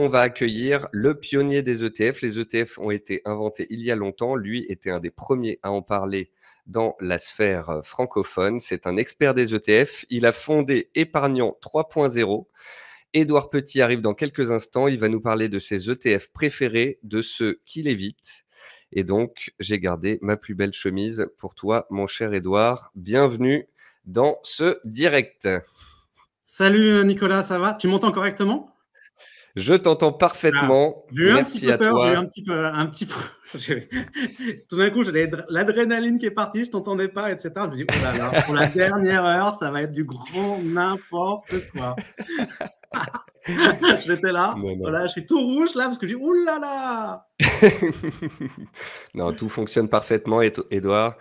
on va accueillir le pionnier des ETF. Les ETF ont été inventés il y a longtemps. Lui était un des premiers à en parler dans la sphère francophone. C'est un expert des ETF. Il a fondé Épargnant 3.0. Édouard Petit arrive dans quelques instants. Il va nous parler de ses ETF préférés, de ceux qu'il évite. Et donc, j'ai gardé ma plus belle chemise pour toi, mon cher Édouard. Bienvenue dans ce direct. Salut Nicolas, ça va Tu m'entends correctement je t'entends parfaitement. Ah, Merci à toi. J'ai un petit peu, un petit peu. Tout d'un coup, j'avais l'adrénaline qui est partie, je ne t'entendais pas, etc. Je me dis, oh là là, pour la dernière heure, ça va être du grand n'importe quoi. J'étais là, je suis tout rouge là parce que je dis, oh là là Non, tout fonctionne parfaitement, Edouard.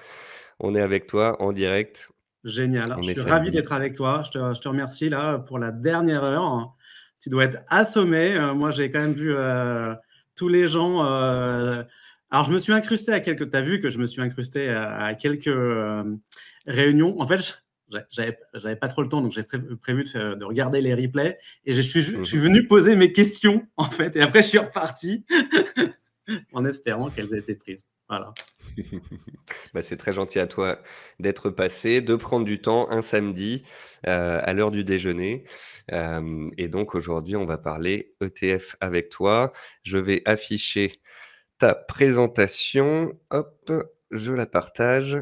On est avec toi en direct. Génial. je suis ravi d'être avec toi. Je te, remercie là pour la dernière heure tu dois être assommé. Euh, moi, j'ai quand même vu euh, tous les gens. Euh, alors, je me suis incrusté à quelques. Tu as vu que je me suis incrusté à, quelques réunions. En fait, j'avais pas trop le temps, donc j'ai prévu de, regarder les replays. Et je suis, je mmh suis venu poser mes questions, en fait. Et après, je suis reparti. en espérant qu'elles aient été prises. Voilà. Bah, c'est très gentil à toi d'être passé, de prendre du temps un samedi euh, à l'heure du déjeuner. Euh, et donc aujourd'hui, on va parler ETF avec toi. Je vais afficher ta présentation. Hop, je la partage.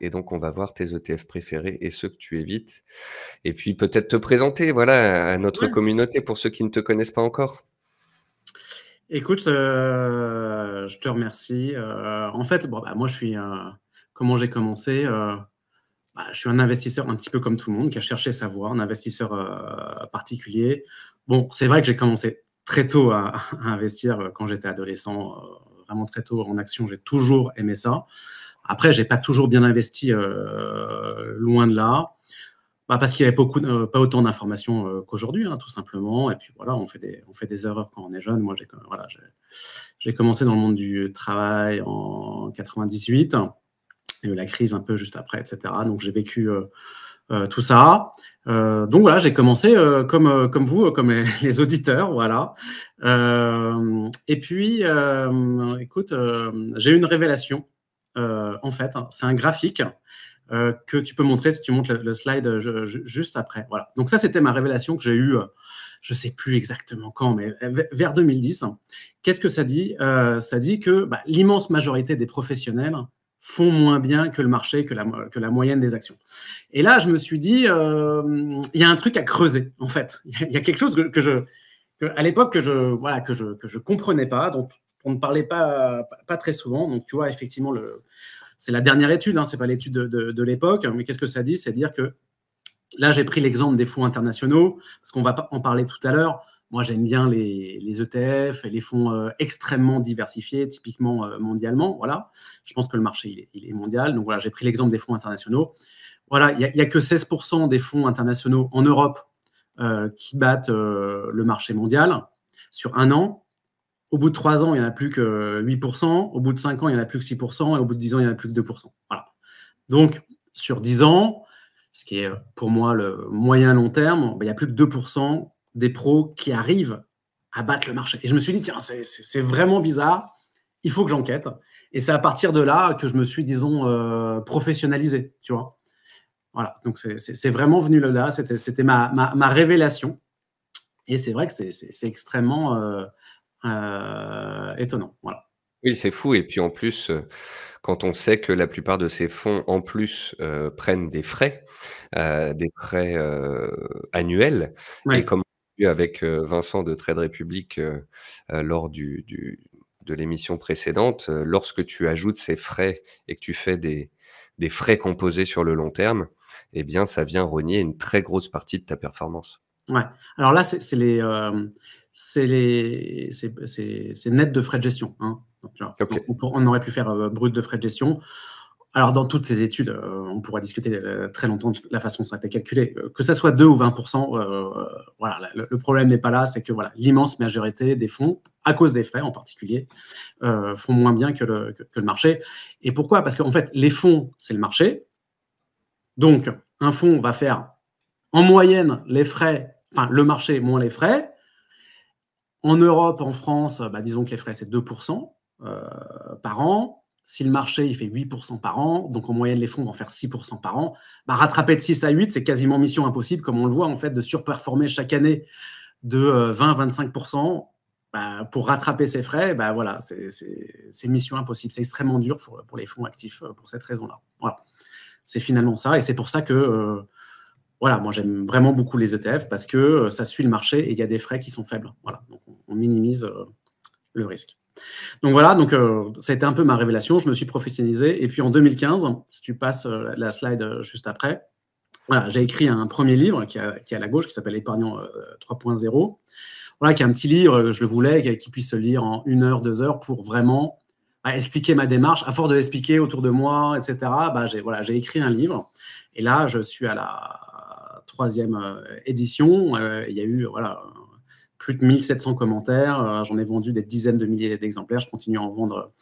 Et donc, on va voir tes ETF préférés et ceux que tu évites. Et puis, peut-être te présenter voilà, à notre communauté pour ceux qui ne te connaissent pas encore. Écoute, euh, je te remercie. Euh, en fait, bon, bah, moi, je suis, euh, comment j'ai commencé bah, Je suis un investisseur un petit peu comme tout le monde qui a cherché sa voie, un investisseur particulier. Bon, c'est vrai que j'ai commencé très tôt à, investir quand j'étais adolescent, vraiment très tôt en action. J'ai toujours aimé ça. Après, je n'ai pas toujours bien investi, loin de là. Bah, parce qu'il n'y avait euh, pas autant d'informations euh, qu'aujourd'hui, hein, tout simplement. Et puis voilà, on fait, des, on fait des erreurs quand on est jeune. Moi, j'ai commencé dans le monde du travail en 98. Il y a eu la crise un peu juste après, etc. Donc j'ai vécu euh, tout ça. donc voilà, j'ai commencé comme, comme vous, comme les, auditeurs, voilà. et puis, écoute, j'ai eu une révélation, en fait. Hein. C'est un graphique euh, que tu peux montrer si tu montes le, slide euh, juste après. Voilà. Donc ça, c'était ma révélation que j'ai eue, euh, je ne sais plus exactement quand, mais vers 2010. Qu'est-ce que ça dit Ça dit que bah, l'immense majorité des professionnels font moins bien que le marché, que la, moyenne des actions. Et là, je me suis dit, il y a un truc à creuser, en fait. Il y, a quelque chose que, je... à l'époque, que je ne voilà, que je, que comprenais pas, donc on ne parlait pas, pas, pas très souvent. Donc, tu vois, effectivement, le, c'est la dernière étude, hein, ce n'est pas l'étude de, l'époque, mais qu'est-ce que ça dit C'est dire que là, j'ai pris l'exemple des fonds internationaux, parce qu'on va en parler tout à l'heure. Moi, j'aime bien les, ETF e et les fonds euh, extrêmement diversifiés, typiquement euh, mondialement. Voilà, je pense que le marché il est, mondial. Donc voilà, j'ai pris l'exemple des fonds internationaux. Voilà, il n'y a, que 16% des fonds internationaux en Europe euh, qui battent le marché mondial sur un an. Au bout de 3 ans, il n'y en a plus que 8%. Au bout de 5 ans, il n'y en a plus que 6%. Et au bout de 10 ans, il n'y en a plus que 2%. Voilà. Donc, sur 10 ans, ce qui est euh, pour moi le moyen long terme, ben, il n'y a plus que 2% des pros qui arrivent à battre le marché. Et je me suis dit, tiens, c'est vraiment bizarre, il faut que j'enquête. Et c'est à partir de là que je me suis, disons, euh, professionnalisé, tu vois. Voilà, donc c'est vraiment venu là, c'était ma, révélation. Et c'est vrai que c'est extrêmement, euh, euh, étonnant. Voilà. Oui, c'est fou. Et puis en plus, euh, quand on sait que la plupart de ces fonds, en plus, euh, prennent des frais, des frais annuels, et comme on vu avec Vincent de Trade République lors du, du, de l'émission précédente, lorsque tu ajoutes ces frais et que tu fais des, des frais composés sur le long terme, eh bien, ça vient rogner une très grosse partie de ta performance. Ouais. Alors là, c'est les c'est net de frais de gestion. Hein. on, aurait pu faire euh, brut de frais de gestion. Alors, dans toutes ces études, euh, on pourrait discuter euh, très longtemps de la façon dont ça a été calculé. que ça soit 2 ou 20 voilà, le, problème n'est pas là, c'est que voilà, l'immense majorité des fonds, à cause des frais en particulier, font moins bien que le, le marché. Et pourquoi Parce qu'en fait, les fonds, c'est le marché. Donc, un fonds va faire en moyenne les frais, enfin le marché moins les frais, en Europe, en France, euh, bah, disons que les frais, c'est 2% euh, par an. Si le marché, il fait 8% par an, donc en moyenne, les fonds vont faire 6% par an, bah, rattraper de 6 à 8, c'est quasiment mission impossible, comme on le voit, en fait, de surperformer chaque année de 20-25%. Euh, bah, pour rattraper ces frais, bah, voilà, c'est mission impossible. C'est extrêmement dur pour, les fonds actifs pour cette raison-là. Voilà. C'est finalement ça. Et c'est pour ça que voilà, moi j'aime vraiment beaucoup les ETF parce que euh, ça suit le marché et il y a des frais qui sont faibles. Voilà, donc on minimise euh, le risque. Donc voilà, donc euh, ça a été un peu ma révélation. Je me suis professionnalisé et puis en 2015, si tu passes la slide juste après, voilà, j'ai écrit un premier livre qui, est à la gauche qui s'appelle Épargnant 3.0. Voilà, qui est un petit livre, je le voulais, qui, puisse se lire en une heure, deux heures pour vraiment bah, expliquer ma démarche. À force de l'expliquer autour de moi, etc., bah, j'ai écrit un livre. Et là, je suis à la, troisième euh, édition. Euh, il y a eu voilà, plus de 1700 commentaires. Euh, j'en ai vendu des dizaines de milliers d'exemplaires. Je continue à en vendre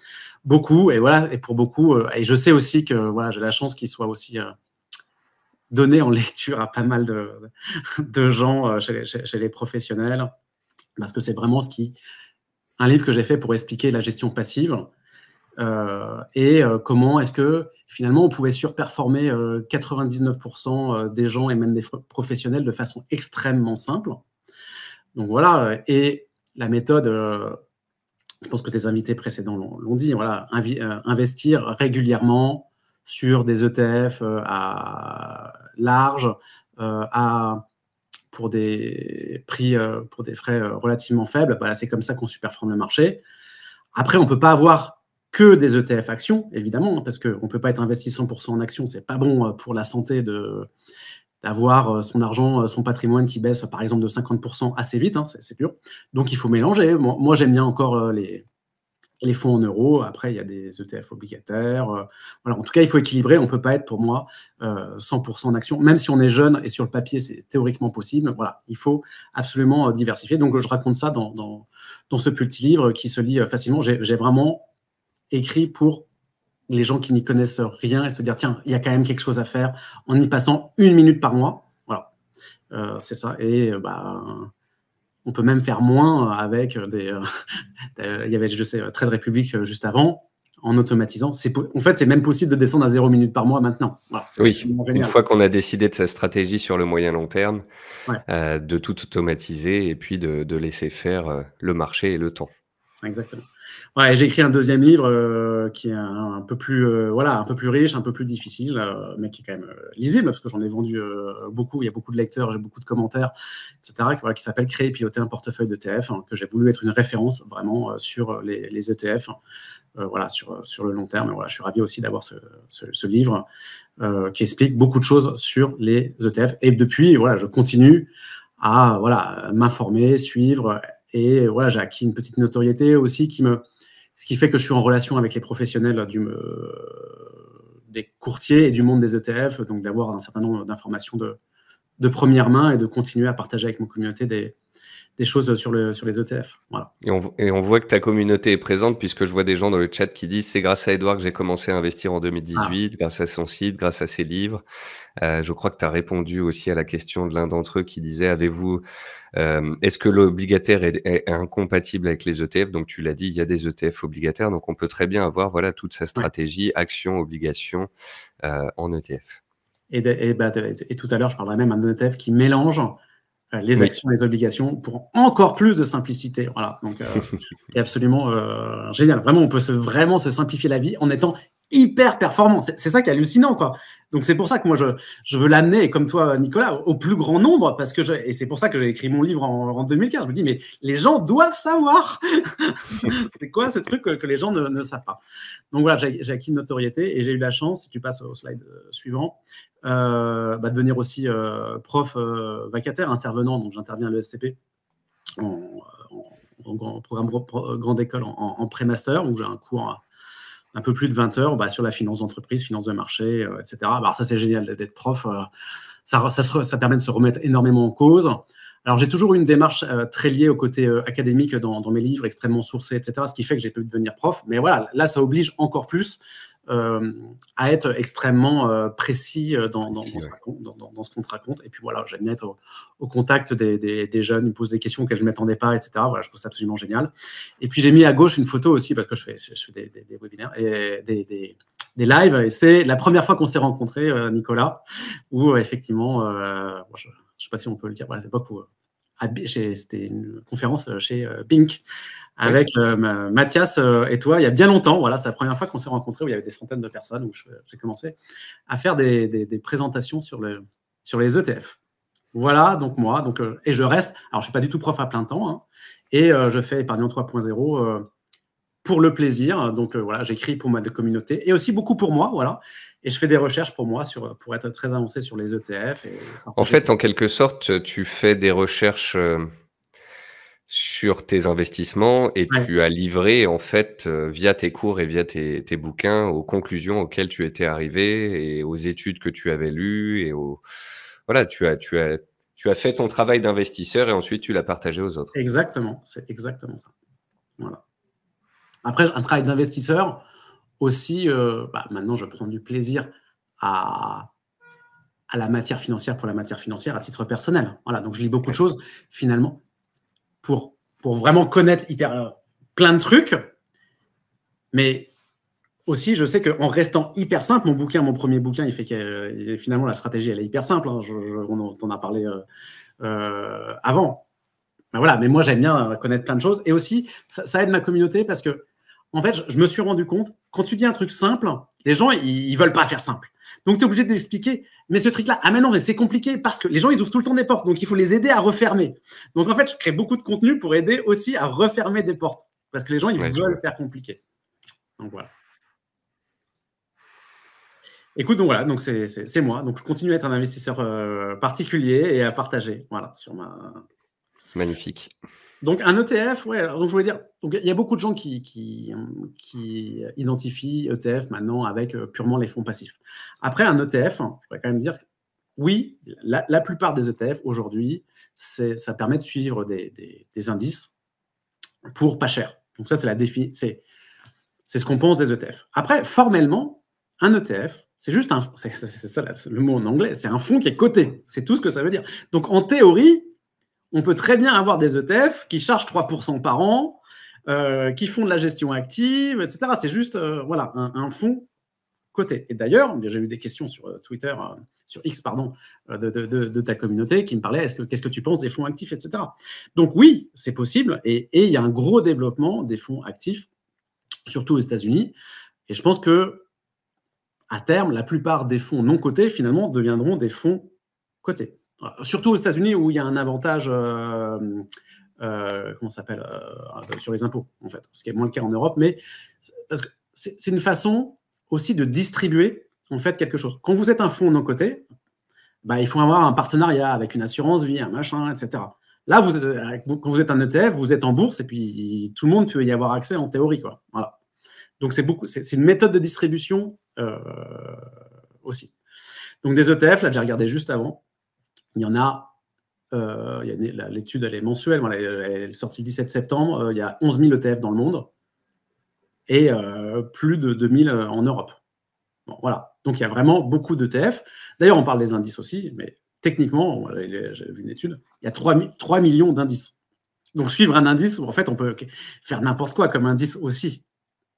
beaucoup. Et voilà, et pour beaucoup. et je sais aussi que voilà, j'ai la chance qu'il soit aussi donné en lecture à pas mal de, gens chez les, chez les, professionnels, parce que c'est vraiment ce qui. Un livre que j'ai fait pour expliquer la gestion passive, euh, et euh, comment est-ce que finalement on pouvait surperformer 99% euh, des gens et même des professionnels de façon extrêmement simple. Donc voilà, et la méthode, je pense que tes invités précédents l'ont dit, voilà, investir régulièrement sur des ETF à large, à pour des prix, pour des frais relativement faibles, voilà, bah c'est comme ça qu'on superforme le marché. Après, on ne peut pas avoir que des ETF actions, évidemment, hein, parce qu'on ne peut pas être investi 100% en actions, c'est pas bon euh, pour la santé de d'avoir euh, son argent, euh, son patrimoine qui baisse par exemple de 50% assez vite, hein, c'est dur. Donc il faut mélanger. Moi, j'aime bien encore les, les fonds en euros. Après, il y a des ETF obligataires. voilà. En tout cas, il faut équilibrer. On ne peut pas être, pour moi, 100% en actions, Même si on est jeune et sur le papier, c'est théoriquement possible. Voilà. Il faut absolument diversifier. Donc, je raconte ça dans, dans ce petit livre qui se lit facilement. J'ai vraiment écrit pour les gens qui n'y connaissent rien et se dire tiens, il y a quand même quelque chose à faire en y passant une minute par mois. Voilà, euh, c'est ça. Et euh, bah, on peut même faire moins avec des. Euh, il y avait, je sais, Trade République juste avant. En automatisant, c'est en fait c'est même possible de descendre à zéro minute par mois maintenant. oui, une fois qu'on a décidé de sa stratégie sur le moyen long terme, de tout automatiser et puis de laisser faire le marché et le temps. Exactement. Ouais, j'ai écrit un deuxième livre euh, qui est un, peu plus, euh, voilà, un peu plus riche, un peu plus difficile, euh, mais qui est quand même lisible parce que j'en ai vendu beaucoup. Il y a beaucoup de lecteurs, j'ai beaucoup de commentaires, etc. Qui, voilà, qui s'appelle Créer et piloter un portefeuille d'ETF, hein, que j'ai voulu être une référence vraiment sur les, ETF, e hein, voilà, sur, sur le long terme. voilà, je suis ravi aussi d'avoir ce, livre qui explique beaucoup de choses sur les ETF. Et depuis, voilà, je continue à voilà m'informer, suivre et voilà, j'ai acquis une petite notoriété aussi qui me, ce qui fait que je suis en relation avec les professionnels du, euh, des courtiers et du monde des ETF, donc d'avoir un certain nombre d'informations de, de, première main et de continuer à partager avec mon communauté des, des choses sur, les e ETF. Et, on, voit que ta communauté est présente, puisque je vois des gens dans le chat qui disent c'est grâce à Edouard que j'ai commencé à investir en 2018, ah. grâce à son site, grâce à ses livres. Euh, je crois que tu as répondu aussi à la question de l'un d'entre eux qui disait avez-vous, euh, est-ce que l'obligataire est, incompatible avec les ETF Donc tu l'as dit, il y a des ETF obligataires, donc on peut très bien avoir voilà, toute sa stratégie, action, obligation euh, en ETF. Et, bah, et, tout à l'heure, je parlerai même d'un ETF qui mélange euh, les actions, les obligations pour encore plus de simplicité. Voilà, donc euh, c'est absolument euh, génial. Vraiment, on peut se, vraiment se simplifier la vie en étant hyper performant. C'est ça qui est hallucinant, quoi. Donc c'est pour ça que moi je, je veux l'amener, comme toi Nicolas, au plus grand nombre, parce que et c'est pour ça que j'ai écrit mon livre en, en, 2015. Je me dis mais les gens doivent savoir. c'est quoi ce truc que, les gens ne, savent pas Donc voilà, j'ai acquis une notoriété et j'ai eu la chance, si tu passes au slide euh, suivant, euh, bah, de devenir aussi euh, prof vacataire, intervenant. Donc j'interviens à l'ESCP en, programme grande école en, en pré-master où j'ai un cours un peu plus de 20 heures bah, sur la finance d'entreprise, finance de marché, euh, etc. Alors ça, c'est génial d'être prof. Euh, ça, ça, permet de se remettre énormément en cause. Alors, j'ai toujours eu une démarche euh, très liée au côté euh, académique dans, mes livres, extrêmement sourcés, etc., ce qui fait que j'ai pu devenir prof. Mais voilà, là, ça oblige encore plus euh, à être extrêmement précis dans, dans, ce qu'on te raconte. Et puis voilà, j'aime bien être au, contact des, jeunes, ils me posent des questions auxquelles je ne m'attendais pas, etc. Voilà, je trouve ça absolument génial. Et puis, j'ai mis à gauche une photo aussi, parce que je fais, des, webinaires et des lives. Et c'est la première fois qu'on s'est rencontrés, Nicolas, où effectivement, je sais pas si on peut le dire, voilà, l'époque euh, c'était une conférence euh, chez Pink euh, avec Mathias et toi il y a bien longtemps. Voilà, c'est la première fois qu'on s'est rencontrés où il y avait des centaines de personnes, où j'ai commencé à faire des, présentations sur, le, sur les ETF. Voilà, donc moi, donc, et je reste, alors je ne suis pas du tout prof à plein temps, hein, et je fais Épargnant 3.0 pour le plaisir. Donc voilà, j'écris pour ma communauté et aussi beaucoup pour moi. Voilà et je fais des recherches pour moi sur, pour être très avancé sur les e ETF. En fait, en quelque sorte, tu fais des recherches euh, sur tes investissements et tu as livré en fait euh, via tes cours et via tes, bouquins aux conclusions auxquelles tu étais arrivé et aux études que tu avais lues et au voilà tu as tu as tu as fait ton travail d'investisseur et ensuite tu l'as partagé aux autres. Exactement, c'est exactement ça. Voilà. Après un travail d'investisseur, aussi, euh, bah, maintenant, je prends du plaisir à, à la matière financière pour la matière financière à titre personnel. Voilà, donc je lis beaucoup de choses finalement pour, pour vraiment connaître hyper, euh, plein de trucs. Mais aussi, je sais qu'en restant hyper simple, mon bouquin, mon premier bouquin, il fait que euh, finalement la stratégie, elle est hyper simple. Hein. on en a parlé avant. Mais ben voilà, mais moi j'aime bien connaître plein de choses. Et aussi, ça aide ma communauté parce que en fait, je me suis rendu compte, quand tu dis un truc simple, les gens, ils, ne veulent pas faire simple. Donc, tu es obligé d'expliquer, mais ce truc-là, ah mais non, mais c'est compliqué parce que les gens, ils ouvrent tout le temps des portes, donc il faut les aider à refermer. Donc, en fait, je crée beaucoup de contenu pour aider aussi à refermer des portes parce que les gens, ils veulent faire compliqué. Donc, voilà. Écoute, donc voilà, donc c'est moi. Donc, je continue à être un investisseur euh, particulier et à partager, voilà, sur ma... Magnifique. Donc un ETF, ouais. donc je voulais dire, donc il y a beaucoup de gens qui, qui, identifient ETF maintenant avec euh, purement les fonds passifs. Après un ETF, hein, je voudrais quand même dire, oui, la, plupart des ETF aujourd'hui, ça permet de suivre des, indices pour pas cher. Donc ça c'est la c'est c'est ce qu'on pense des ETF. Après formellement, un ETF, c'est juste un, c'est le mot en anglais, c'est un fonds qui est coté. C'est tout ce que ça veut dire. Donc en théorie on peut très bien avoir des ETF qui chargent 3% par an, euh, qui font de la gestion active, etc. C'est juste euh, voilà, un, un, fonds coté. Et d'ailleurs, j'ai eu des questions sur euh, Twitter, sur X, pardon, de, ta communauté qui me parlaient est-ce qu'est-ce que tu penses des fonds actifs, etc. Donc oui, c'est possible. Et, et il y a un gros développement des fonds actifs, surtout aux États-Unis. Et je pense que à terme, la plupart des fonds non cotés, finalement, deviendront des fonds cotés. Euh, surtout aux États-Unis où il y a un avantage, euh, euh, s'appelle, sur les impôts, en fait, ce qui est moins le cas en Europe, mais parce c'est une façon aussi de distribuer en fait quelque chose. Quand vous êtes un fonds d'un côté, bah, il faut avoir un partenariat avec une assurance vie, un machin, etc. Là, vous, quand vous êtes un ETF, vous êtes en bourse et puis tout le monde peut y avoir accès en théorie, quoi. Voilà. Donc c'est beaucoup, c'est une méthode de distribution aussi. Donc des ETF, là j'ai regardé juste avant. Il y en a, euh, l'étude elle est mensuelle, elle, est sortie le 17 septembre, euh, il y a 11 000 ETF dans le monde et euh, plus de 2 000 en Europe. Bon, voilà. Donc il y a vraiment beaucoup d'ETF. D'ailleurs, on parle des indices aussi, mais techniquement, j'ai vu une étude, il y a 3, 3 millions d'indices. Donc suivre un indice, en fait, on peut faire n'importe quoi comme indice aussi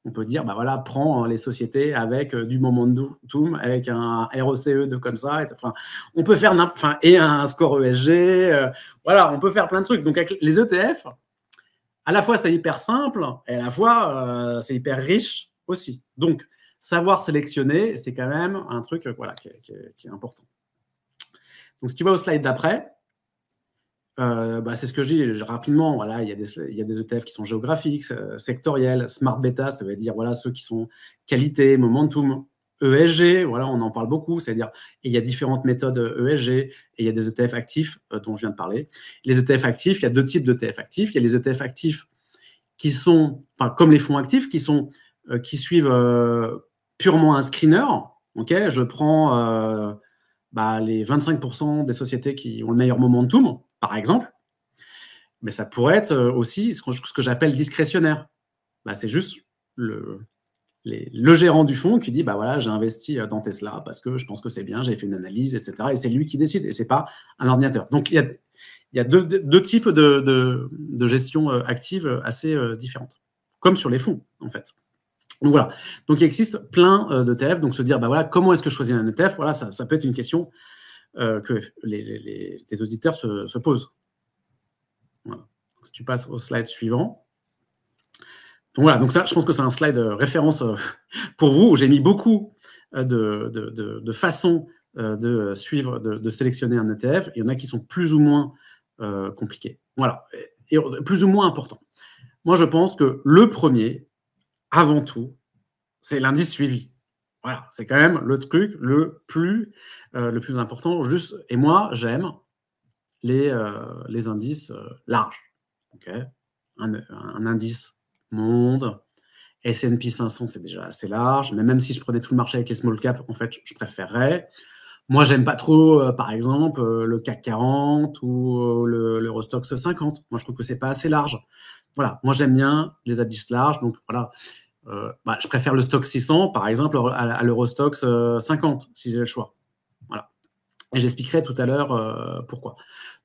on peut dire, bah voilà, prends hein, les sociétés avec euh, du momentum, avec un ROCE e de comme ça. Enfin, on peut faire enfin, et un score ESG. Euh, voilà, on peut faire plein de trucs. Donc avec les ETF, à la fois c'est hyper simple et à la fois euh, c'est hyper riche aussi. Donc savoir sélectionner, c'est quand même un truc voilà qui est, qui est important. Donc si tu vas au slide d'après, euh, bah, c'est ce que je dis rapidement. Voilà, il y, a des, il y a des ETF qui sont géographiques, euh, sectoriels. Smart beta, ça veut dire voilà ceux qui sont qualité, momentum. ESG, voilà, on en parle beaucoup, c'est-à-dire il y a différentes méthodes ESG euh, e et il y a des ETF actifs dont je viens de parler. Les ETF actifs, il y a deux types d'ETF actifs. Il y a les ETF actifs qui sont, enfin, comme les fonds actifs, qui sont, qui suivent purement un screener. Ok, je prends bah, les 25% des sociétés qui ont le meilleur momentum par exemple, mais ça pourrait être euh, aussi ce que, j'appelle discrétionnaire. Bah, c'est juste le, le, gérant du fonds qui dit bah voilà, j'ai investi euh, dans Tesla parce que je pense que c'est bien, j'ai fait une analyse, etc. Et c'est lui qui décide et ce n'est pas un ordinateur. Donc il y a, deux, types de, gestion euh, active assez différentes, comme sur les fonds en fait. Donc voilà. Donc il existe plein d'ETF. Donc se dire bah, voilà, comment est-ce que je choisis un ETF Voilà, ça, ça peut être une question euh, que les, les, les, auditeurs se, se posent. Si tu passes au slide suivant. voilà, donc ça, je pense que c'est un slide euh, référence euh, pour vous. J'ai mis beaucoup de, de, de, façons de suivre, de, sélectionner un ETF. Il y en a qui sont plus ou moins euh, compliqués. Voilà, et, plus ou moins importants. Moi, je pense que le premier, avant tout, c'est l'indice suivi. Voilà, c'est quand même le truc le plus, euh, le plus important. Juste, et moi, j'aime les, euh, les indices euh, larges. un, indice monde, S&P 500, c'est déjà assez large. Mais même si je prenais tout le marché avec les small caps, en fait, je préférerais. Moi, j'aime pas trop, par exemple, le CAC 40 ou le l'Eurostox 50. Moi, je trouve que c'est pas assez large. Voilà, moi, j'aime bien les indices larges. Donc, voilà, euh, bah, je préfère le stock 600, par exemple, à, l'Eurostox 50, euh, si j'ai le choix. Voilà. Et j'expliquerai tout à l'heure euh, pourquoi.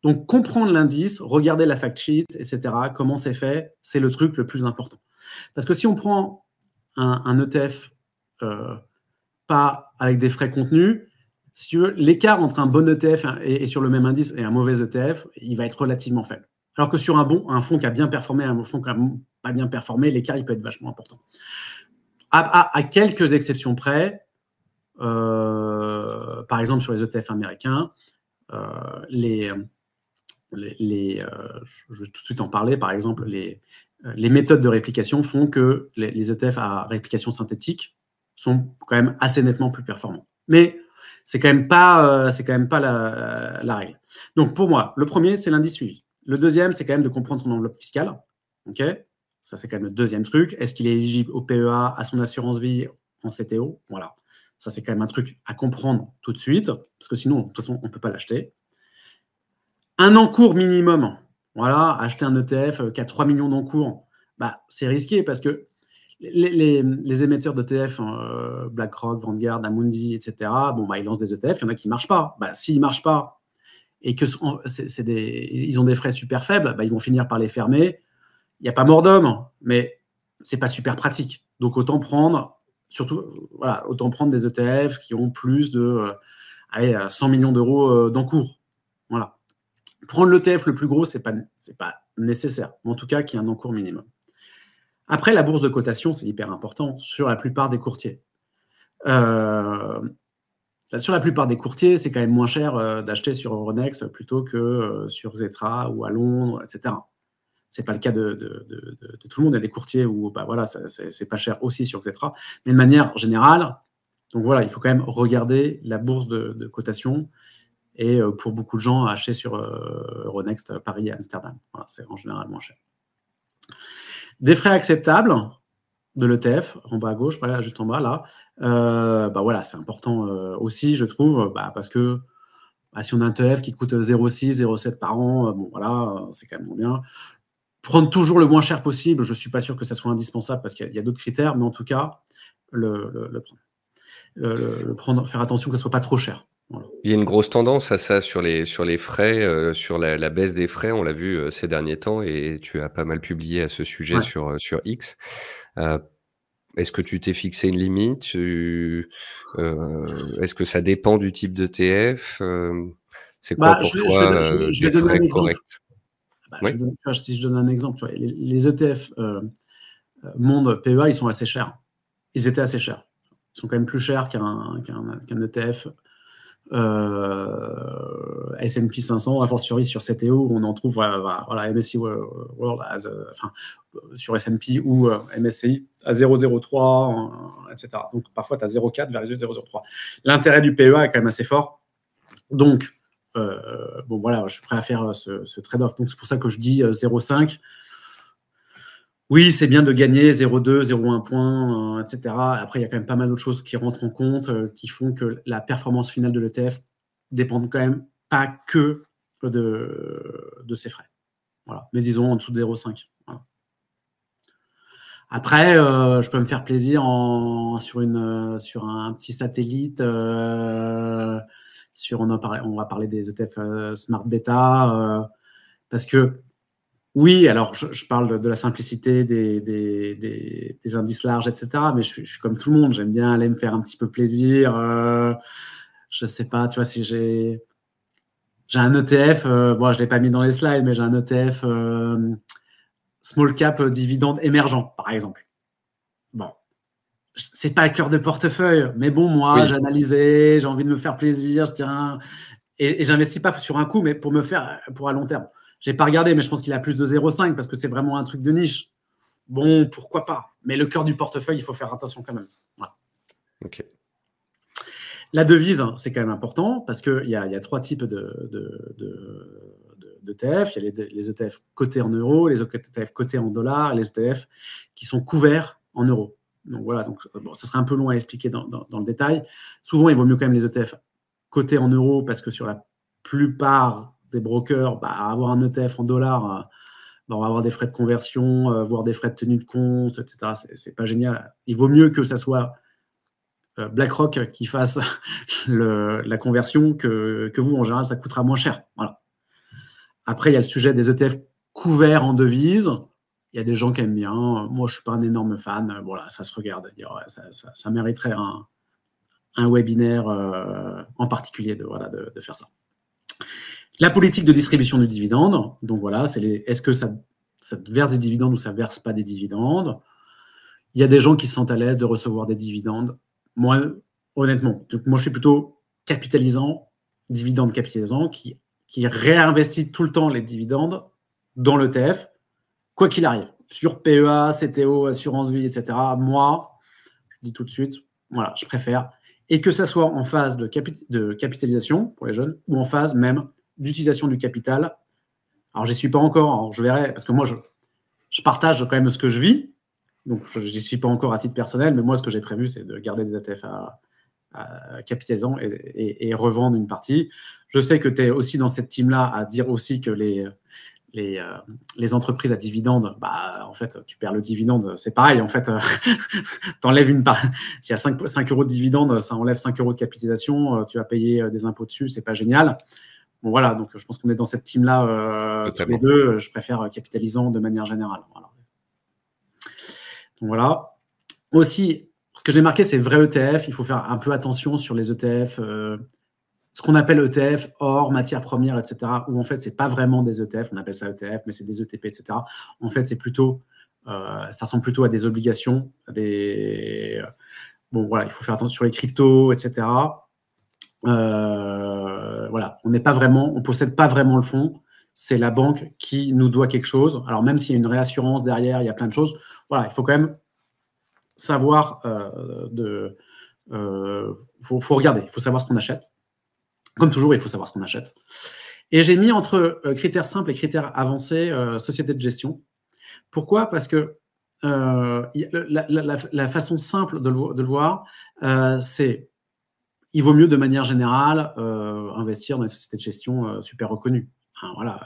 Donc, comprendre l'indice, regarder la fact sheet, etc., comment c'est fait, c'est le truc le plus important. Parce que si on prend un, ETF pas avec des frais contenus, l'écart entre un bon e ETF et, sur le même indice et un mauvais ETF, il va être relativement faible. Alors que sur un bon, fonds qui a bien performé, un fonds qui n'a pas bien performé, l'écart il peut être vachement important. À, quelques exceptions près, euh, par exemple sur les ETF américains, euh, les, les, euh, je vais tout de suite en parler, par exemple, les, méthodes de réplication font que les, ETF e à réplication synthétique sont quand même assez nettement plus performants. Mais c'est quand même pas, quand même pas la, la, règle. Donc pour moi, le premier, c'est l'indice suivi. Le deuxième, c'est quand même de comprendre son enveloppe fiscale. OK Ça, c'est quand même le deuxième truc. Est-ce qu'il est éligible au PEA, à son assurance vie, en CTO Voilà. Ça, c'est quand même un truc à comprendre tout de suite, parce que sinon, de toute façon, on ne peut pas l'acheter. Un encours minimum. Voilà, acheter un ETF euh, qui a 3 millions d'encours, bah, c'est risqué parce que les, émetteurs d'ETF, hein, euh, BlackRock, Vanguard, Amundi, etc., bon, bah, ils lancent des ETF, il y en a qui ne marchent pas. Bah, S'ils ne marchent pas, et que ils ont des frais super faibles, bah, ils vont finir par les fermer. Il n'y a pas mort d'homme, hein, mais ce n'est pas super pratique. Donc autant prendre, surtout, voilà, autant prendre des ETF qui ont plus de 100 euh, euh, millions d'euros euh, d'encours. Voilà. Prendre l'ETF le plus gros, c'est pas, pas nécessaire, mais en tout cas qui ait un encours minimum. Après, la bourse de cotation, c'est hyper important sur la plupart des courtiers. Bah, sur la plupart des courtiers, c'est quand même moins cher euh, d'acheter sur Euronext plutôt que euh, sur Zetra ou à Londres, etc. Ce n'est pas le cas de, tout le monde. Il y a des courtiers où bah, voilà, c'est pas cher aussi sur Zetra. Mais de manière générale, donc voilà, il faut quand même regarder la bourse de, cotation. Et euh, pour beaucoup de gens, acheter sur Euronext Paris et Amsterdam. c'est en général moins cher. Des frais acceptables de l'ETF, en bas à gauche, juste en bas là, euh, bah voilà, c'est important euh, aussi, je trouve, bah, parce que bah, si on a un ETF qui coûte 0,6, 0,7 par an, euh, bon voilà, c'est quand même bien. Prendre toujours le moins cher possible, je ne suis pas sûr que ça soit indispensable parce qu'il y a, d'autres critères, mais en tout cas, le, le, prendre, faire attention que ça ne soit pas trop cher. Il y a une grosse tendance à ça sur les, sur les frais, sur la, baisse des frais. On l'a vu ces derniers temps et tu as pas mal publié à ce sujet sur, sur X. Euh, est-ce que tu t'es fixé une limite euh, Est-ce que ça dépend du type d'ETF euh, C'est quoi pour toi Si je donne un exemple, les, ETF e Monde PEA, ils sont assez chers. Ils étaient assez chers. Ils sont quand même plus chers qu'un qu'un ETF S&P 500, à fortiori sur CTO, on en trouve voilà, World, euh, enfin, sur S&P ou euh, MSCI à 0,03, etc. Donc parfois tu as 0,4 vers 0,03. L'intérêt du PEA est quand même assez fort. Donc, euh, bon voilà, je suis prêt à faire ce, ce trade-off. Donc c'est pour ça que je dis 0,5 oui, c'est bien de gagner 0,2, 0,1 point, euh, etc. Après, il y a quand même pas mal d'autres choses qui rentrent en compte, euh, qui font que la performance finale de l'ETF dépend quand même pas que de, de ses frais. Voilà. Mais disons en dessous de 0,5. Après, euh, je peux me faire plaisir sur, une, sur un petit satellite. sur, on, a parlé, on va parler des ETF Smart Beta. parce que oui, alors je, parle de, la simplicité des, indices larges, etc. Mais je, suis comme tout le monde, j'aime bien aller me faire un petit peu plaisir. Euh, je ne sais pas, tu vois, si j'ai un ETF, euh, je ne l'ai pas mis dans les slides, mais j'ai un ETF euh, small cap dividende émergent, par exemple. Bon, n'est pas à cœur de portefeuille, mais bon, moi, j'analyse j'ai j'ai envie de me faire plaisir, je tiens, et, et j'investis pas sur un coup, mais pour me faire, pour à long terme. J'ai pas regardé, mais je pense qu'il a plus de 0,5 parce que c'est vraiment un truc de niche. Bon, pourquoi pas Mais le cœur du portefeuille, il faut faire attention quand même. La devise, hein, c'est quand même important parce qu'il y, y, a trois types de, e Il y a les, ETF e cotés en euros, les ETF cotés en dollars, et les ETF qui sont couverts en euros. Donc voilà, donc, euh, ça serait un peu long à expliquer dans, le détail. Souvent, il vaut mieux quand même les ETF cotés en euros parce que sur la plupart des brokers, bah, avoir un ETF en dollars, euh, bah, on va avoir des frais de conversion, euh, voire des frais de tenue de compte, etc. C'est pas génial. Il vaut mieux que ça soit euh, BlackRock qui fasse la conversion que, vous. En général, ça coûtera moins cher. Après, il y a le sujet des ETF couverts en devises. Il y a des gens qui aiment bien. Moi, je suis pas un énorme fan. Voilà, ça se regarde. Ça, mériterait un, webinaire en particulier de, voilà, de faire ça. La politique de distribution du dividende, donc voilà, c'est est-ce que ça, verse des dividendes ou ça verse pas des dividendes Il y a des gens qui se sentent à l'aise de recevoir des dividendes. Moi, honnêtement, donc moi je suis plutôt capitalisant, dividende capitalisant, qui, réinvestit tout le temps les dividendes dans l'ETF, quoi qu'il arrive, sur PEA, CTO, assurance vie, etc. Moi, je dis tout de suite, voilà, je préfère. Et que ça soit en phase de capitalisation pour les jeunes ou en phase même d'utilisation du capital. Alors, j'y suis pas encore, je verrai, parce que moi, je, partage quand même ce que je vis. Donc, j'y suis pas encore à titre personnel, mais moi, ce que j'ai prévu, c'est de garder des ETF à, capitalisation et, revendre une partie. Je sais que tu es aussi dans cette team-là à dire aussi que les, euh, les, entreprises à dividendes, bah, en fait, tu perds le dividende, c'est pareil. En fait, euh, tu enlèves une part. S'il y a 5, euros de dividende, ça enlève 5 euros de capitalisation, euh, tu vas payer des impôts dessus, c'est pas génial voilà, donc euh, je pense qu'on est dans cette team-là euh, tous les deux. Euh, je préfère capitalisant de manière générale. Donc voilà. Aussi, ce que j'ai marqué, c'est vrai ETF. Il faut faire un peu attention sur les ETF, ce qu'on appelle ETF or, matière première, etc. Où en fait, c'est pas vraiment des ETF. On appelle ça ETF, mais c'est des ETP, etc. En fait, c'est plutôt, ça ressemble plutôt à des obligations, des bon voilà, il faut faire attention sur les cryptos, etc. Euh, voilà, on n'est pas vraiment, on possède pas vraiment le fonds. C'est la banque qui nous doit quelque chose. Alors même s'il y a une réassurance derrière, il y a plein de choses. Voilà, il faut quand même savoir euh, de, euh, faut, regarder, il faut savoir ce qu'on achète. Comme toujours, il faut savoir ce qu'on achète. Et j'ai mis entre critères simples et critères avancés société de gestion. Pourquoi Parce que la, façon simple de de le voir, c'est il vaut mieux de manière générale euh, investir dans des sociétés de gestion euh, super reconnues. Hein, voilà,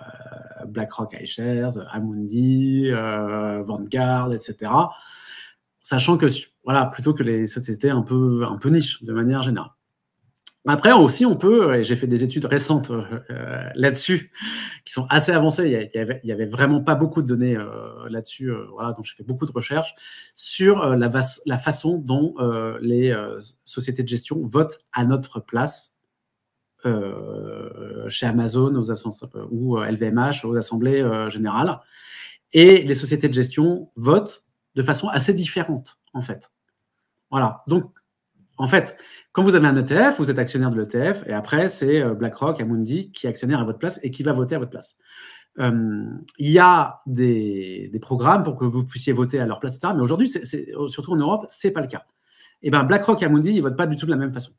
euh, BlackRock, iShares, Amundi, Vanguard, etc. Sachant que voilà, plutôt que les sociétés un peu un peu niches de manière générale après aussi, on peut, et j'ai fait des études récentes euh, euh, là-dessus, qui sont assez avancées, il n'y avait, vraiment pas beaucoup de données euh, là-dessus, voilà, donc j'ai fait beaucoup de recherches sur la, façon dont les sociétés de gestion votent à notre place chez Amazon aux ou LVMH aux assemblées générales. Et les sociétés de gestion votent de façon assez différente, en fait. Voilà. Donc, en fait, quand vous avez un ETF, vous êtes actionnaire de l'ETF, et après, c'est euh, BlackRock, Amundi qui est actionnaire à votre place et qui va voter à votre place. Euh, il y a des, programmes pour que vous puissiez voter à leur place, etc. Mais aujourd'hui, c'est, oh, surtout en Europe, ce n'est pas le cas. Et eh ben, BlackRock et Amundi, ils ne votent pas du tout de la même façon.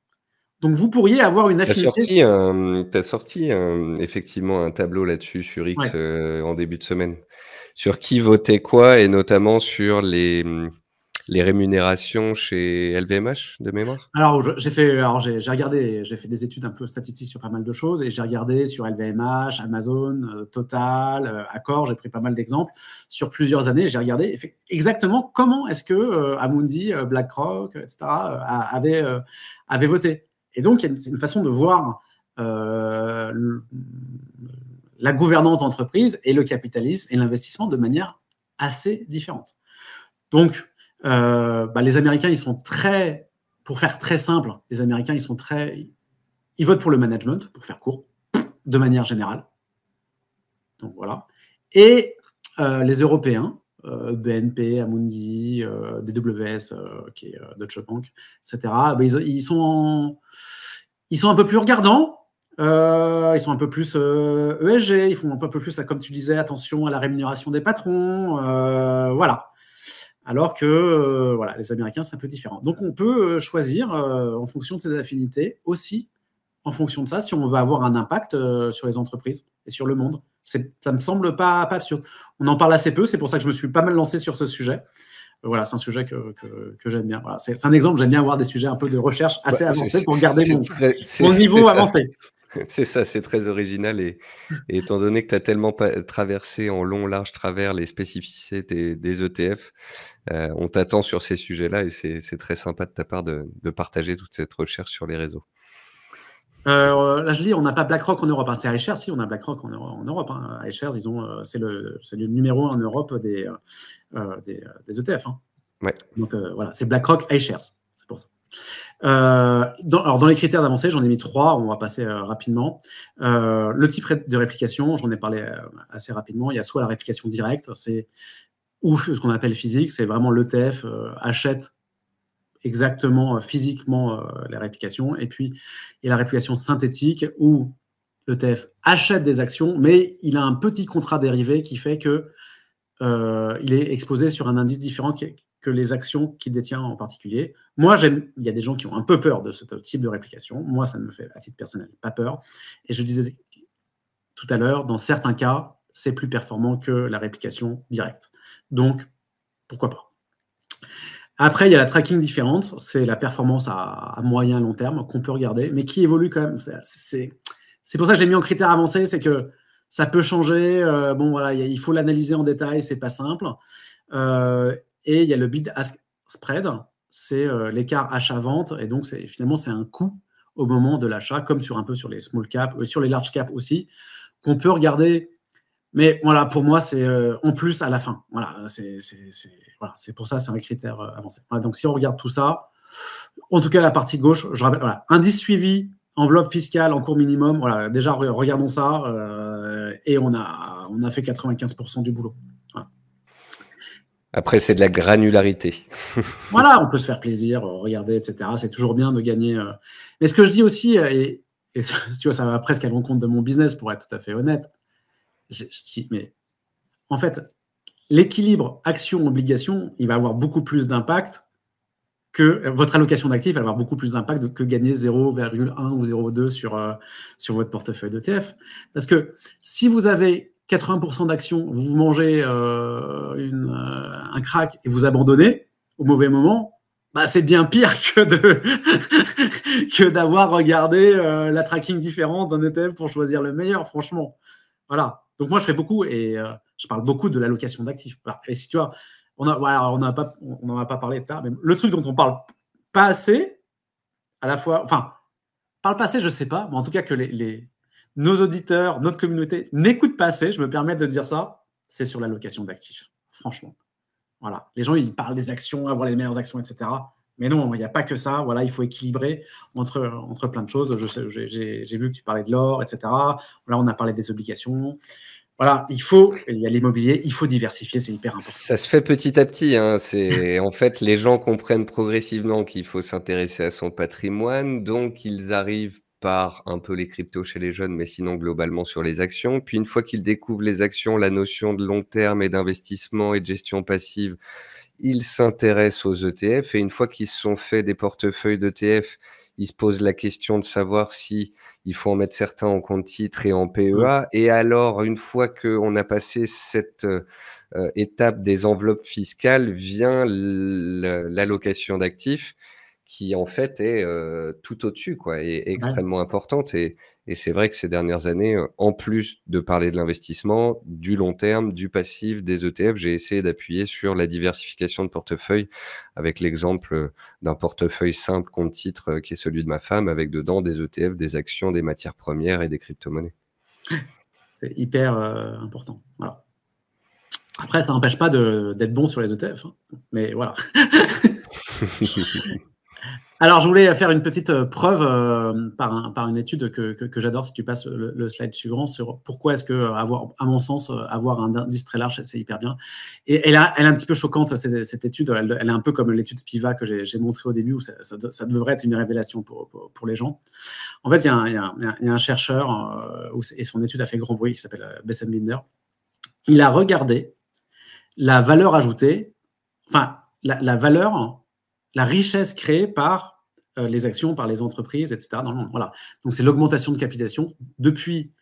Donc, vous pourriez avoir une affinité. Tu as sorti, effectivement un tableau là-dessus sur X euh, en début de semaine, sur qui votait quoi, et notamment sur les les rémunérations chez LVMH de mémoire Alors, j'ai fait, alors j'ai, regardé, j'ai fait des études un peu statistiques sur pas mal de choses et j'ai regardé sur LVMH, Amazon, euh, Total, euh, Accor, j'ai pris pas mal d'exemples sur plusieurs années. J'ai regardé exactement comment est-ce que euh, Amundi, BlackRock, etc. avaient avait voté. Et donc, c'est une, façon de voir la gouvernance d'entreprise et le capitalisme et l'investissement de manière assez différente. Donc, euh, bah, les Américains, ils sont très, pour faire très simple, les Américains, ils sont très, ils votent pour le management, pour faire court, de manière générale. Donc voilà. Et euh, les Européens, euh, BNP, Amundi, DWS, qui est Deutsche Bank, etc. Bah, ils, sont ils sont un peu plus regardants. ils sont un peu plus ESG, e ils font un peu plus, comme tu disais, attention à la rémunération des patrons. voilà. Alors que euh, voilà, les Américains, c'est un peu différent. Donc on peut euh, choisir euh, en fonction de ses affinités aussi, en fonction de ça, si on veut avoir un impact sur les entreprises et sur le monde. Ça me semble pas, absurde. On en parle assez peu, c'est pour ça que je me suis pas mal lancé sur ce sujet. Voilà, c'est un sujet que, j'aime bien. c'est un exemple, j'aime bien avoir des sujets un peu de recherche assez bah, avancés pour garder mon niveau avancé. c'est ça, c'est très original. Et, étant donné que tu as tellement traversé en long, large travers les spécificités des, ETF, e euh, on t'attend sur ces sujets-là et c'est très sympa de ta part de, partager toute cette recherche sur les réseaux. Euh, là, je dis, on n'a pas BlackRock en Europe. Hein. C'est iShares, si, on a BlackRock en, Europe. Hein. iShares, ils ont, euh, c'est le, numéro 1 en Europe des, ETF. E hein. Donc voilà, c'est BlackRock iShares. C'est pour ça. Euh, dans, alors, dans les critères d'avancée, j'en ai mis trois, on va passer euh, rapidement. Euh, le type de réplication, j'en ai parlé assez rapidement. Il y a soit la réplication directe, c'est ou ce qu'on appelle physique, c'est vraiment l'ETF achète exactement physiquement les réplications. Et puis, il y a la réplication synthétique où l'ETF achète des actions, mais il a un petit contrat dérivé qui fait que il est exposé sur un indice différent que les actions qu'il détient en particulier. Moi, j'aime, il y a des gens qui ont un peu peur de ce type de réplication. Moi, ça ne me fait, à titre personnel, pas peur. Et je disais tout à l'heure, dans certains cas, c'est plus performant que la réplication directe. Donc, pourquoi pas Après, il y a la tracking différente. C'est la performance à, moyen long terme qu'on peut regarder, mais qui évolue quand même. C'est pour ça que j'ai mis en critère avancé, c'est que ça peut changer. Euh, bon, voilà, il faut l'analyser en détail, c'est pas simple. Euh, et il y a le bid ask spread, c'est euh, l'écart achat-vente. Et donc, finalement, c'est un coût au moment de l'achat, comme sur un peu sur les small caps, euh, sur les large caps aussi, qu'on peut regarder. Mais voilà, pour moi, c'est euh, en plus à la fin. Voilà, c'est pour ça, c'est un critère avancé. donc, si on regarde tout ça, en tout cas, la partie gauche, je rappelle, indice suivi, enveloppe fiscale en cours minimum. Voilà, déjà, regardons ça. et on a, on a fait 95% du boulot. Après, c'est de la granularité. voilà, on peut se faire plaisir, euh, regarder, etc. C'est toujours bien de gagner. Euh. Mais ce que je dis aussi, euh, et, tu vois, ça va presque à l'encontre de mon business, pour être tout à fait honnête. Je, mais en fait, l'équilibre action-obligation, il va avoir beaucoup plus d'impact que votre allocation d'actifs va avoir beaucoup plus d'impact que gagner 0,1 ou 0,2 sur, sur votre portefeuille d'ETF. Parce que si vous avez 80% d'actions, vous mangez euh, euh, un crack et vous abandonnez au mauvais moment, bah, c'est bien pire que que d'avoir regardé euh, la tracking différence d'un ETF pour choisir le meilleur, franchement. Voilà. Donc moi je fais beaucoup et je parle beaucoup de l'allocation d'actifs. Et si tu vois, on a, on n'en on, a pas parlé mais le truc dont on parle pas assez, à la fois, enfin, par le passé, je sais pas, mais en tout cas que les nos auditeurs, notre communauté n'écoute pas assez, je me permets de dire ça, c'est sur l'allocation d'actifs, franchement. Voilà. Les gens, ils parlent des actions, avoir les meilleures actions, etc. Mais non, il n'y a pas que ça. Voilà, il faut équilibrer entre, entre plein de choses. Je J'ai vu que tu parlais de l'or, etc. Là, on a parlé des obligations. Voilà, il faut, il y a l'immobilier, il faut diversifier, c'est hyper important. Ça se fait petit à petit. Hein. en fait, les gens comprennent progressivement qu'il faut s'intéresser à son patrimoine, donc ils arrivent par un peu les cryptos chez les jeunes, mais sinon globalement sur les actions. Puis une fois qu'ils découvrent les actions, la notion de long terme et d'investissement et de gestion passive, ils s'intéressent aux ETF. Et une fois qu'ils se sont fait des portefeuilles d'ETF, ils se posent la question de savoir si il faut en mettre certains en compte titre et en PEA. Mmh. Et alors, une fois qu'on a passé cette euh, étape des enveloppes fiscales, vient l'allocation d'actifs qui en fait est tout au-dessus, quoi, et, extrêmement importante. Et, c'est vrai que ces dernières années, en plus de parler de l'investissement, du long terme, du passif, des ETF, j'ai essayé d'appuyer sur la diversification de portefeuille avec l'exemple d'un portefeuille simple compte titre qui est celui de ma femme, avec dedans des ETF, des actions, des matières premières et des crypto-monnaies. C'est hyper important. Après, ça n'empêche pas d'être bon sur les ETF, hein, mais voilà. Alors, je voulais faire une petite euh, preuve euh, par, une étude que, j'adore, si tu passes le, slide suivant, sur pourquoi est-ce que, euh, à mon sens, avoir un indice très large, c'est hyper bien. Et elle, elle, est un petit peu choquante, cette, étude. Elle, est un peu comme l'étude PIVA que j'ai montrée au début, où ça, devrait être une révélation pour, les gens. En fait, il y, a un, chercheur, et son étude a fait grand bruit, qui s'appelle Bessem Binder. Il a regardé la valeur ajoutée, enfin, la, la valeur la richesse créée par euh, les actions, par les entreprises, etc. Dans le monde. Voilà. Donc c'est l'augmentation de capitalisation depuis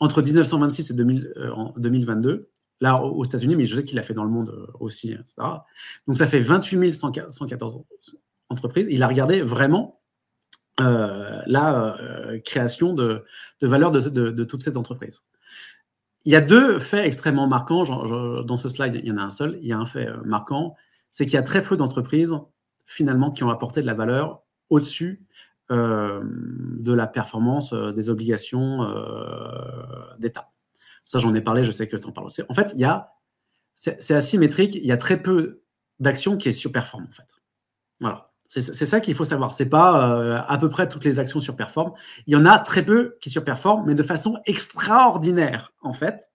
entre 1926 et 2022. Euh, Là, aux États-Unis, mais je sais qu'il l'a fait dans le monde euh, aussi, etc. Donc, ça fait 28 114 entreprises. Il a regardé vraiment la création de, de valeur de, de, toutes ces entreprises. Il y a deux faits extrêmement marquants. dans ce slide, il y en a un seul. Il y a un fait marquant, c'est qu'il y a très peu d'entreprises finalement qui ont apporté de la valeur au-dessus euh, de la performance euh, des obligations euh, d'État. Ça, j'en ai parlé, je sais que tu en parles aussi. En fait, il y a, c'est asymétrique, il y a très peu d'actions qui surperforment, en fait. Voilà. C'est ça qu'il faut savoir. C'est pas à peu près toutes les actions surperforment. Il y en a très peu qui surperforment, mais de façon extraordinaire, en fait.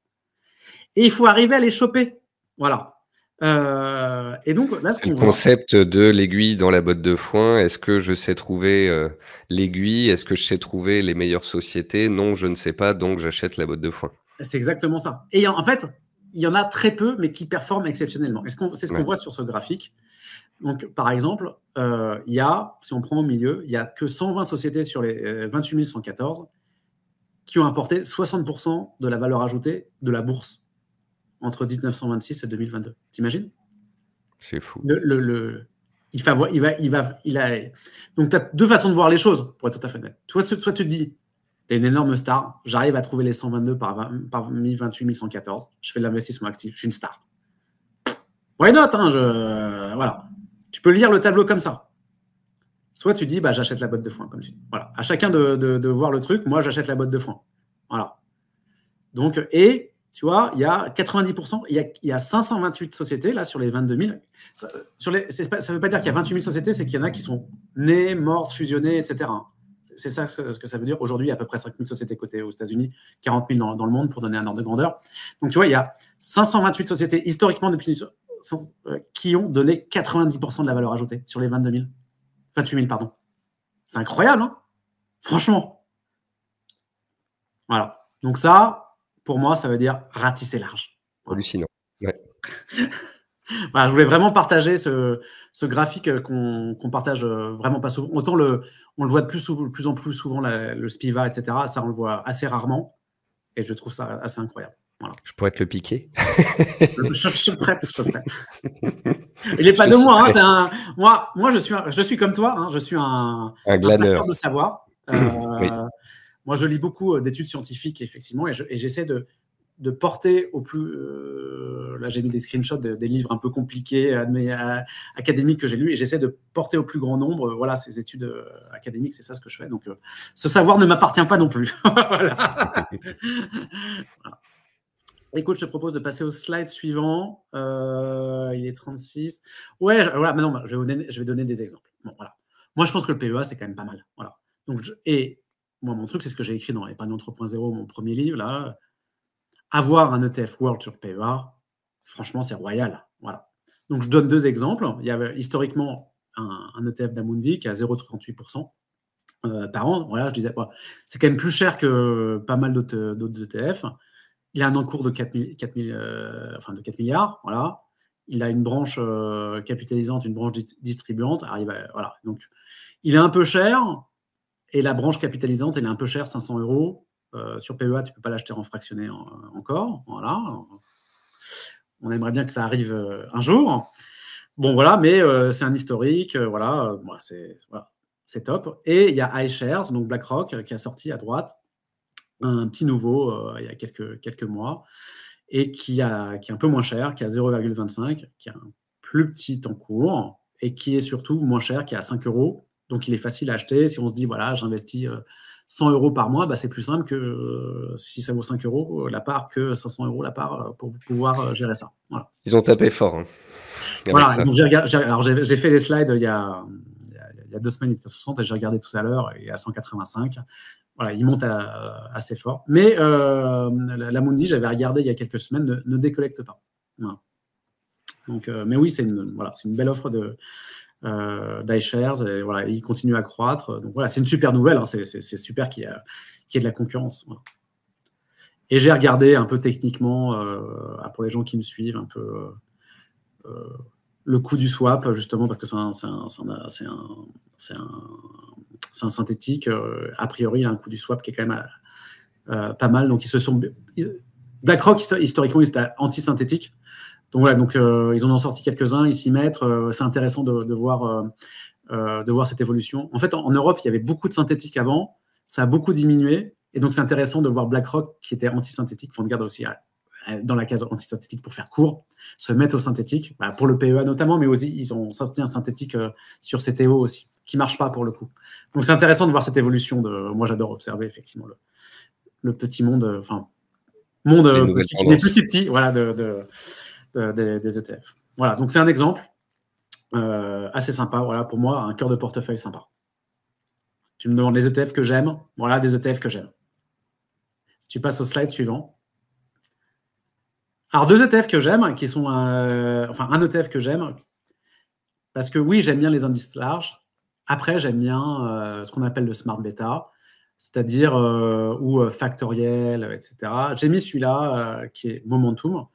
Et il faut arriver à les choper. Voilà. Euh, et donc le concept de l'aiguille dans la botte de foin, est-ce que je sais trouver euh, l'aiguille Est-ce que je sais trouver les meilleures sociétés Non, je ne sais pas, donc j'achète la botte de foin. C'est exactement ça. Et en fait, il y en a très peu, mais qui performent exceptionnellement. C'est ce qu'on ce qu'on voit sur ce graphique. Donc, par exemple, euh, il y a, si on prend au milieu, il n'y a que 120 sociétés sur les 28 114 qui ont apporté 60% de la valeur ajoutée de la bourse entre 1926 et 2022. T'imagines C'est fou. Le, il, va, il, va, il a... Donc, tu as deux façons de voir les choses, pour être tout à fait honnête. Soit, soit tu te dis, tu es une énorme star, j'arrive à trouver les 122 par, par 1028, 1114, je fais de l'investissement actif, je suis une star. Why not hein, je... Voilà. Tu peux lire le tableau comme ça. Soit tu dis, bah, j'achète la botte de foin, comme Voilà. À chacun de, de voir le truc, moi, j'achète la botte de foin. Voilà. Donc, et tu vois, il y a 90%, il y a, 528 sociétés là sur les 22 000. Ça ne veut pas dire qu'il y a 28 000 sociétés, c'est qu'il y en a qui sont nées, mortes, fusionnées, etc. C'est ça ce que ça veut dire. Aujourd'hui, il y a à peu près 5 000 sociétés cotées aux États-Unis, 40 000 dans, le monde pour donner un ordre de grandeur. Donc, tu vois, il y a 528 sociétés historiquement depuis, euh, qui ont donné 90% de la valeur ajoutée sur les 22 000. 28 000, pardon. C'est incroyable, hein Franchement. Voilà. Donc ça, pour moi, ça veut dire ratisser large. Hallucinant. Ouais. je voulais vraiment partager ce, graphique qu'on partage euh, vraiment pas souvent. Autant le, on le voit de plus, en plus souvent, le SPIVA, etc. Ça, on le voit assez rarement. Et je trouve ça assez incroyable. Voilà. Je pourrais te le piquer. je, suis prête, je Il n'est pas de moi. Hein, moi, moi je, suis, je suis comme toi. Hein, je suis un, un, glaneur. de savoir. Euh, moi, je lis beaucoup euh, d'études scientifiques, effectivement, et j'essaie de, de, porter au plus. Euh, là, j'ai mis des screenshots des livres un peu compliqués, euh, académiques que j'ai lus, et j'essaie de porter au plus grand nombre voilà, ces études académiques, c'est ça ce que je fais. Donc, ce savoir ne m'appartient pas non plus. voilà. Écoute, je te propose de passer au slide suivant. il est 36. Ouais, je, voilà, maintenant, je vais, donner, je vais donner des exemples. Bon, voilà. Moi, je pense que le PEA, c'est quand même pas mal. Voilà. Donc, et moi, mon truc, c'est ce que j'ai écrit dans Épargne 3.0, mon premier livre, là. Avoir un ETF World sur PEA, franchement, c'est royal. Voilà. Donc, je donne deux exemples. Il y avait historiquement un, ETF d'Amundi qui est à 0,38% euh, par an. Voilà, je disais, c'est quand même plus cher que pas mal d'autres, ETF. E il a un encours de 4, euh, de 4 milliards. Voilà. Il a une branche euh, capitalisante, une branche distribuante. Arrive voilà. Donc, il est un peu cher, et la branche capitalisante, elle est un peu chère, 500 euros. Euh, sur PEA, tu ne peux pas l'acheter en fractionné encore. Voilà. On aimerait bien que ça arrive euh, un jour. Bon, voilà, mais euh, c'est un historique. voilà, c'est top. Et il y a iShares, donc BlackRock, qui a sorti à droite un petit nouveau il y a quelques, quelques mois et qui, a, est un peu moins cher, qui a 0,25, qui a un plus petit en cours et qui est surtout moins cher, qui est à 5 euros donc, il est facile à acheter. Si on se dit, voilà, j'investis 100 euh, euros par mois, bah, c'est plus simple que euh, si ça vaut 5 euros la part que 500 euros la part euh, pour pouvoir gérer ça. Ils ont tapé fort. Hein. j'ai fait des slides il y a, deux semaines, il était à 60 et j'ai regardé tout à l'heure, et à 185. Voilà, il monte assez fort. Mais la Mundi, j'avais regardé il y a quelques semaines, ne, décollecte pas. Donc, mais oui, c'est une belle offre de, euh, d'iShares, et voilà, il continue à croître. Donc voilà, c'est une super nouvelle, hein, c'est super euh, qu'il y, ait de la concurrence. Et j'ai regardé un peu techniquement, euh, pour les gens qui me suivent, un peu euh, le coût du swap, justement, parce que c'est un, synthétique. a priori, il y a un coût du swap qui est quand même pas mal. Donc ils se sont. BlackRock, historiquement, ils étaient anti-synthétiques. Donc voilà, donc, euh, ils en ont sorti quelques-uns, ils s'y mettent. c'est intéressant euh, euh, de, voir, cette évolution. En fait, en, Europe, il y avait beaucoup de synthétiques avant, ça a beaucoup diminué. Et donc, c'est intéressant de voir BlackRock, qui était anti-synthétique, Vanguard aussi dans la case anti-synthétique pour faire court, se mettre au synthétique, bah, pour le PEA notamment, mais aussi ils ont sorti un synthétique sur CTO aussi, qui ne marche pas pour le coup. Donc c'est intéressant de voir cette évolution. moi j'adore observer effectivement le, petit monde, enfin, monde qui plus si petit, voilà, de, euh, des, ETF. E voilà, donc c'est un exemple euh, assez sympa, voilà, pour moi, un cœur de portefeuille sympa. Tu me demandes les ETF que j'aime, voilà des ETF que j'aime. Si Tu passes au slide suivant. Alors, deux ETF que j'aime, qui sont. Euh, enfin, un ETF que j'aime, parce que oui, j'aime bien les indices larges. Après, j'aime bien ce qu'on appelle le smart beta, c'est-à-dire ou factoriel, etc. J'ai mis celui-là qui est Momentum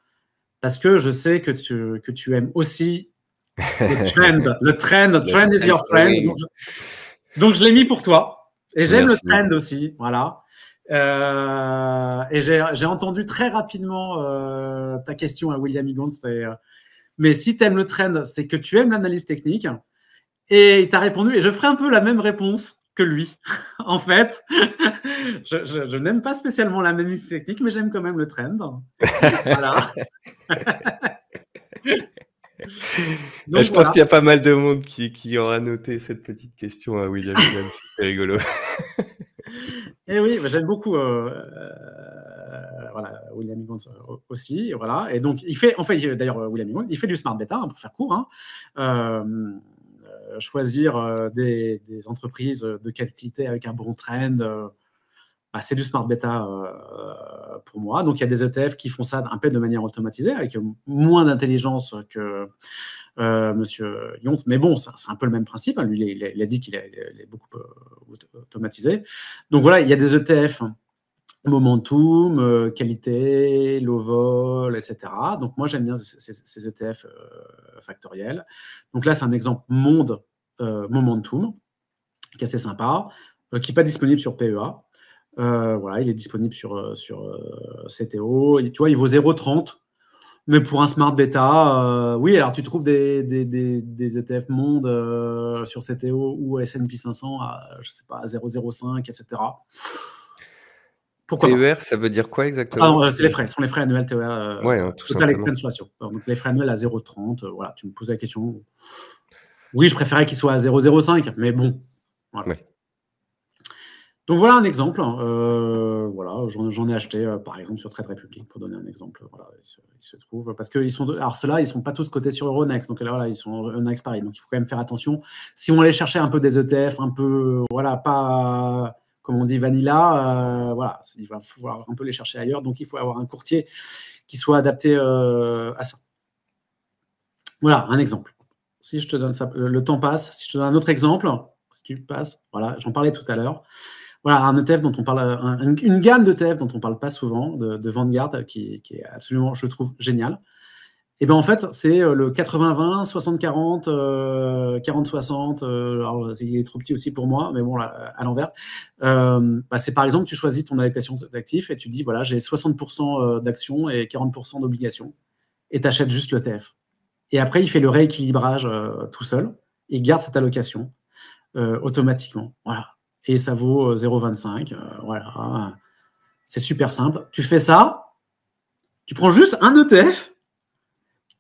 parce que je sais que tu, que tu aimes aussi le trend. le trend, trend is your friend. Donc je, l'ai mis pour toi. Et j'aime le trend aussi, voilà. Euh, et j'ai entendu très rapidement euh, ta question à William Higgins. Euh, mais si tu aimes le trend, c'est que tu aimes l'analyse technique. Et il t'a répondu, et je ferai un peu la même réponse que lui. en fait, je, n'aime pas spécialement la même technique, mais j'aime quand même le trend. voilà. je pense qu'il y a pas mal de monde qui, aura noté cette petite question à William c'est rigolo. et eh oui, bah, j'aime beaucoup euh, euh, voilà, William euh, aussi. Voilà. Et donc, il fait, en fait, d'ailleurs, William il fait du smart beta, hein, pour faire court. Hein. Euh, choisir euh, des, entreprises de qualité avec un bon trend, euh, bah, c'est du smart beta pour moi. Donc il y a des ETF qui font ça un peu de manière automatisée, avec moins d'intelligence que Monsieur Mais bon, c'est un peu le même principe. Hein. Lui, il, a, dit qu'il est beaucoup automatisé. Donc voilà, il y a des ETF momentum, euh, qualité, low vol, etc. Donc moi j'aime bien ces, ETF e euh, factoriels. Donc là c'est un exemple monde euh, momentum qui est assez sympa, qui n'est pas disponible sur PEA. voilà, il est disponible sur, sur CTO. Et, tu vois, il vaut 0,30. Mais pour un smart beta, oui, alors tu trouves des, des, des, ETF e monde sur CTO ou S&P 500 à, je sais pas, 0,05, etc. Pourquoi e ça veut dire quoi exactement ah, C'est les frais, ce sont les frais annuels TER, euh, ouais, hein, tout total expense donc les frais annuels à 0,30, euh, voilà, tu me poses la question. Oui, je préférais qu'ils soient à 0,05, mais bon. Donc voilà un exemple. Hein, euh, voilà, j'en ai acheté par exemple sur Trade Republic pour donner un exemple. Voilà, ils, se, trouve parce que sont. Alors ceux-là, ils ne sont pas tous cotés sur Euronext. Donc là, voilà, ils sont Euronext Paris. Donc il faut quand même faire attention. Si on allait chercher un peu des ETF, un peu voilà, pas comme on dit, vanilla. Euh, voilà, il va falloir un peu les chercher ailleurs. Donc, il faut avoir un courtier qui soit adapté euh, à ça. Voilà, un exemple. Si je te donne ça, euh, le temps passe. Si je te donne un autre exemple, si tu passes, voilà, j'en parlais tout à l'heure. Voilà, un ETF dont on parle, une gamme de d'ETF dont on parle pas souvent, de, Vanguard, qui, qui, est absolument, je trouve, génial. Et eh ben en fait, c'est euh, le 80-20, 60-40, 40-60. alors, il est trop petit aussi pour moi, mais bon, à l'envers. Euh, bah, c'est par exemple, tu choisis ton allocation d'actifs et tu dis voilà, j'ai 60% euh, d'actions et 40% d'obligations. Et tu achètes juste TF. Et après, il fait le rééquilibrage tout seul. Il garde cette allocation automatiquement. Voilà. Et ça vaut 0,25. voilà. C'est super simple. Tu fais ça. Tu prends juste un ETF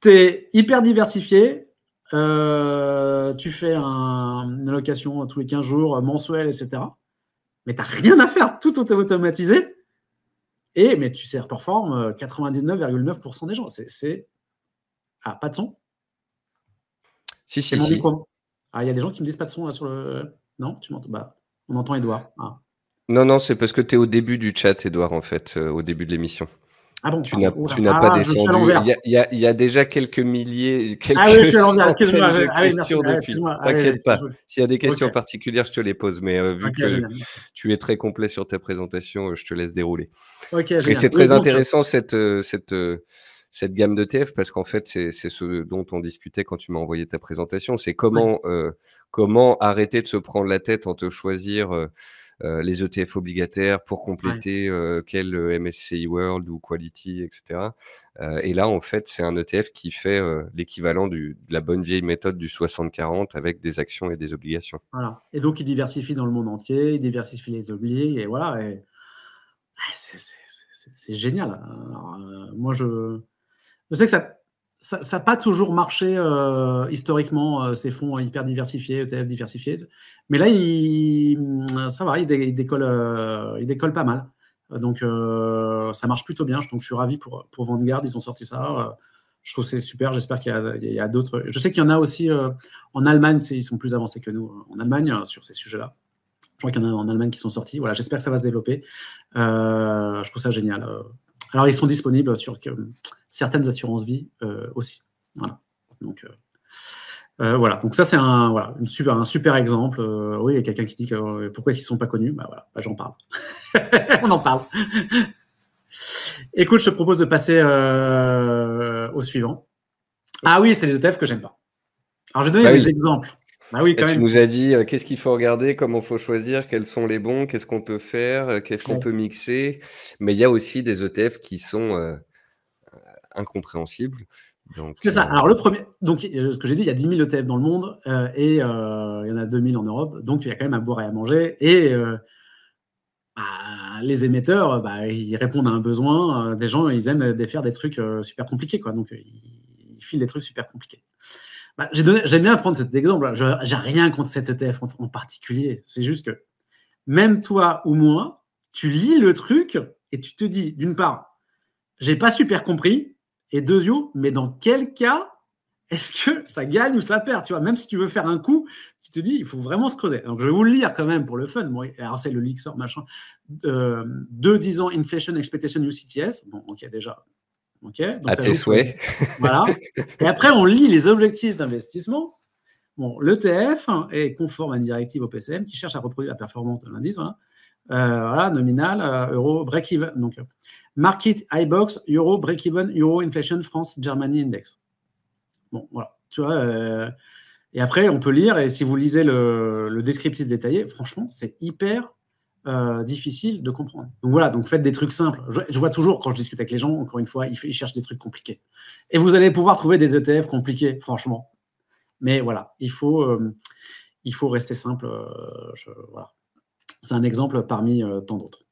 tu es hyper diversifié. Euh, tu fais une allocation tous les 15 jours, euh, mensuel, etc. Mais tu n'as rien à faire, tout est automatisé. Et, mais tu sers performe 99,9% euh, des gens. C'est. Ah, pas de son Si, si, si. Ah, il y a des gens qui me disent pas de son là sur le. Non, tu m'entends bah, On entend Edouard. Ah. Non, non, c'est parce que tu es au début du chat, Edouard, en fait, au début de l'émission. Ah tu n'as ah, pas descendu. Il y, a, déjà quelques milliers, ah quelques de questions T'inquiète pas. S'il y a des questions particulières, je te les pose. Mais euh, vu que tu es très complet sur ta présentation, euh, je te laisse dérouler. Et c'est très euh, intéressant cette, gamme de TF, parce qu'en fait, c'est ce dont on discutait quand tu m'as envoyé ta présentation. C'est comment, arrêter de se prendre la tête en te choisir. Euh, les ETF obligataires pour compléter euh, quel euh, MSCI World ou Quality, etc. et là, en fait, c'est un ETF qui fait l'équivalent de la bonne vieille méthode du 60-40 avec des actions et des obligations. Voilà. Et donc, il diversifie dans le monde entier, il diversifie les obligations, et voilà. Et... Ah, c'est génial. moi, je... je sais que ça ça n'a pas toujours marché euh, historiquement, euh, ces fonds hyper diversifiés, ETF diversifiés. Mais là, euh, ça va, ils décollent décolle, pas mal. Donc, ça marche plutôt bien. Donc, je suis ravi pour, pour Vanguard. Ils ont sorti ça. je trouve c'est super. J'espère qu'il y a, a d'autres. Je sais qu'il y en a aussi en Allemagne. Ils sont plus avancés que nous en Allemagne sur ces sujets-là. Je crois qu'il y en a en Allemagne qui sont sortis. Voilà, j'espère que ça va se développer. je trouve ça génial. Alors, ils sont disponibles sur certaines assurances vie euh, aussi. Voilà. Donc, euh, euh, voilà, donc ça c'est un, super, un super exemple. oui, il y a quelqu'un qui dit pourquoi est-ce qu'ils ne sont pas connus bah, voilà, bah, J'en parle. On en parle. Écoute, je te propose de passer au suivant. Ah oui, c'est les ETF que j'aime pas. Alors je vais donner bah des exemples. Bah quand même. Tu nous as dit qu'est-ce qu'il faut regarder, comment il faut choisir, quels sont les bons, qu'est-ce qu'on peut faire, qu'est-ce qu'on peut mixer. Mais il y a aussi des ETF qui sont incompréhensible. c'est ça. Euh, Alors, le premier, donc, ce que j'ai dit, il y a 10 000 ETF dans le monde euh, et euh, il y en a 2 000 en Europe. Donc, il y a quand même à boire et à manger. Et bah, les émetteurs, bah, ils répondent à un besoin. des gens, ils aiment faire des trucs super compliqués. Quoi. Donc, ils filent des trucs super compliqués. Bah, j'aime bien prendre cet exemple. J'ai rien contre cet ETF en, en particulier. C'est juste que même toi ou moi, tu lis le truc et tu te dis, d'une part, j'ai pas super compris, et yeux, mais dans quel cas est-ce que ça gagne ou ça perd Tu vois, même si tu veux faire un coup, tu te dis, il faut vraiment se creuser. Donc, je vais vous le lire quand même pour le fun. moi. alors, c'est le Lixor, machin. Euh, 2, 10 ans, Inflation Expectation UCTS. Bon, ok, déjà. Ok. à tes souhaits. Voilà. et après, on lit les objectifs d'investissement. Bon, l'ETF est conforme à une directive au PCM qui cherche à reproduire la performance de l'indice. Voilà. Euh, nominal, euh, euro, break-even. Donc, Market, iBox, Euro, Break-Even, Euro, Inflation, France, Germany Index. Bon, voilà. Tu vois, euh, et après, on peut lire, et si vous lisez le, descriptif détaillé, franchement, c'est hyper euh, difficile de comprendre. Donc voilà, donc faites des trucs simples. Je, vois toujours, quand je discute avec les gens, encore une fois, ils, cherchent des trucs compliqués. Et vous allez pouvoir trouver des ETF compliqués, franchement. Mais voilà, il faut, euh, il faut rester simple. C'est un exemple parmi tant d'autres.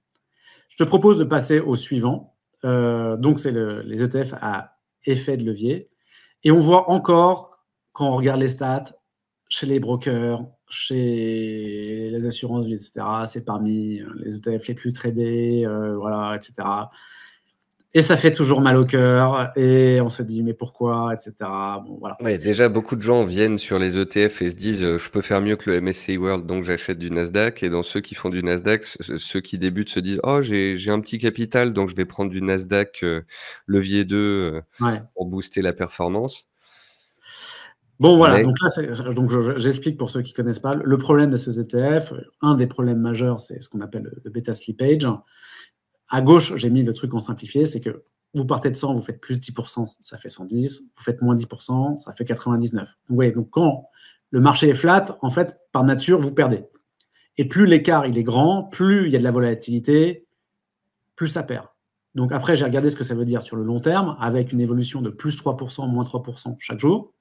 Je propose de passer au suivant. Euh, donc, c'est les ETF à effet de levier. Et on voit encore, quand on regarde les stats, chez les brokers, chez les assurances, etc., c'est parmi euh, les ETF les plus tradés, euh, voilà, etc. Et ça fait toujours mal au cœur. Et on se dit, mais pourquoi, etc. Bon, voilà. déjà, beaucoup de gens viennent sur les ETF et se disent, euh, je peux faire mieux que le MSCI World, donc j'achète du Nasdaq. Et dans ceux qui font du Nasdaq, ceux qui débutent se disent, oh, j'ai un petit capital, donc je vais prendre du Nasdaq euh, levier 2 euh, pour booster la performance. Bon, voilà. Donc là, j'explique pour ceux qui ne connaissent pas. Le problème de ces ETF, un des problèmes majeurs, c'est ce qu'on appelle le beta slippage. À gauche, j'ai mis le truc en simplifié, c'est que vous partez de 100, vous faites plus 10%, ça fait 110, vous faites moins 10%, ça fait 99. Donc, vous voyez, donc quand le marché est flat, en fait, par nature, vous perdez. Et plus l'écart il est grand, plus il y a de la volatilité, plus ça perd. Donc après, j'ai regardé ce que ça veut dire sur le long terme, avec une évolution de plus 3%, moins 3% chaque jour.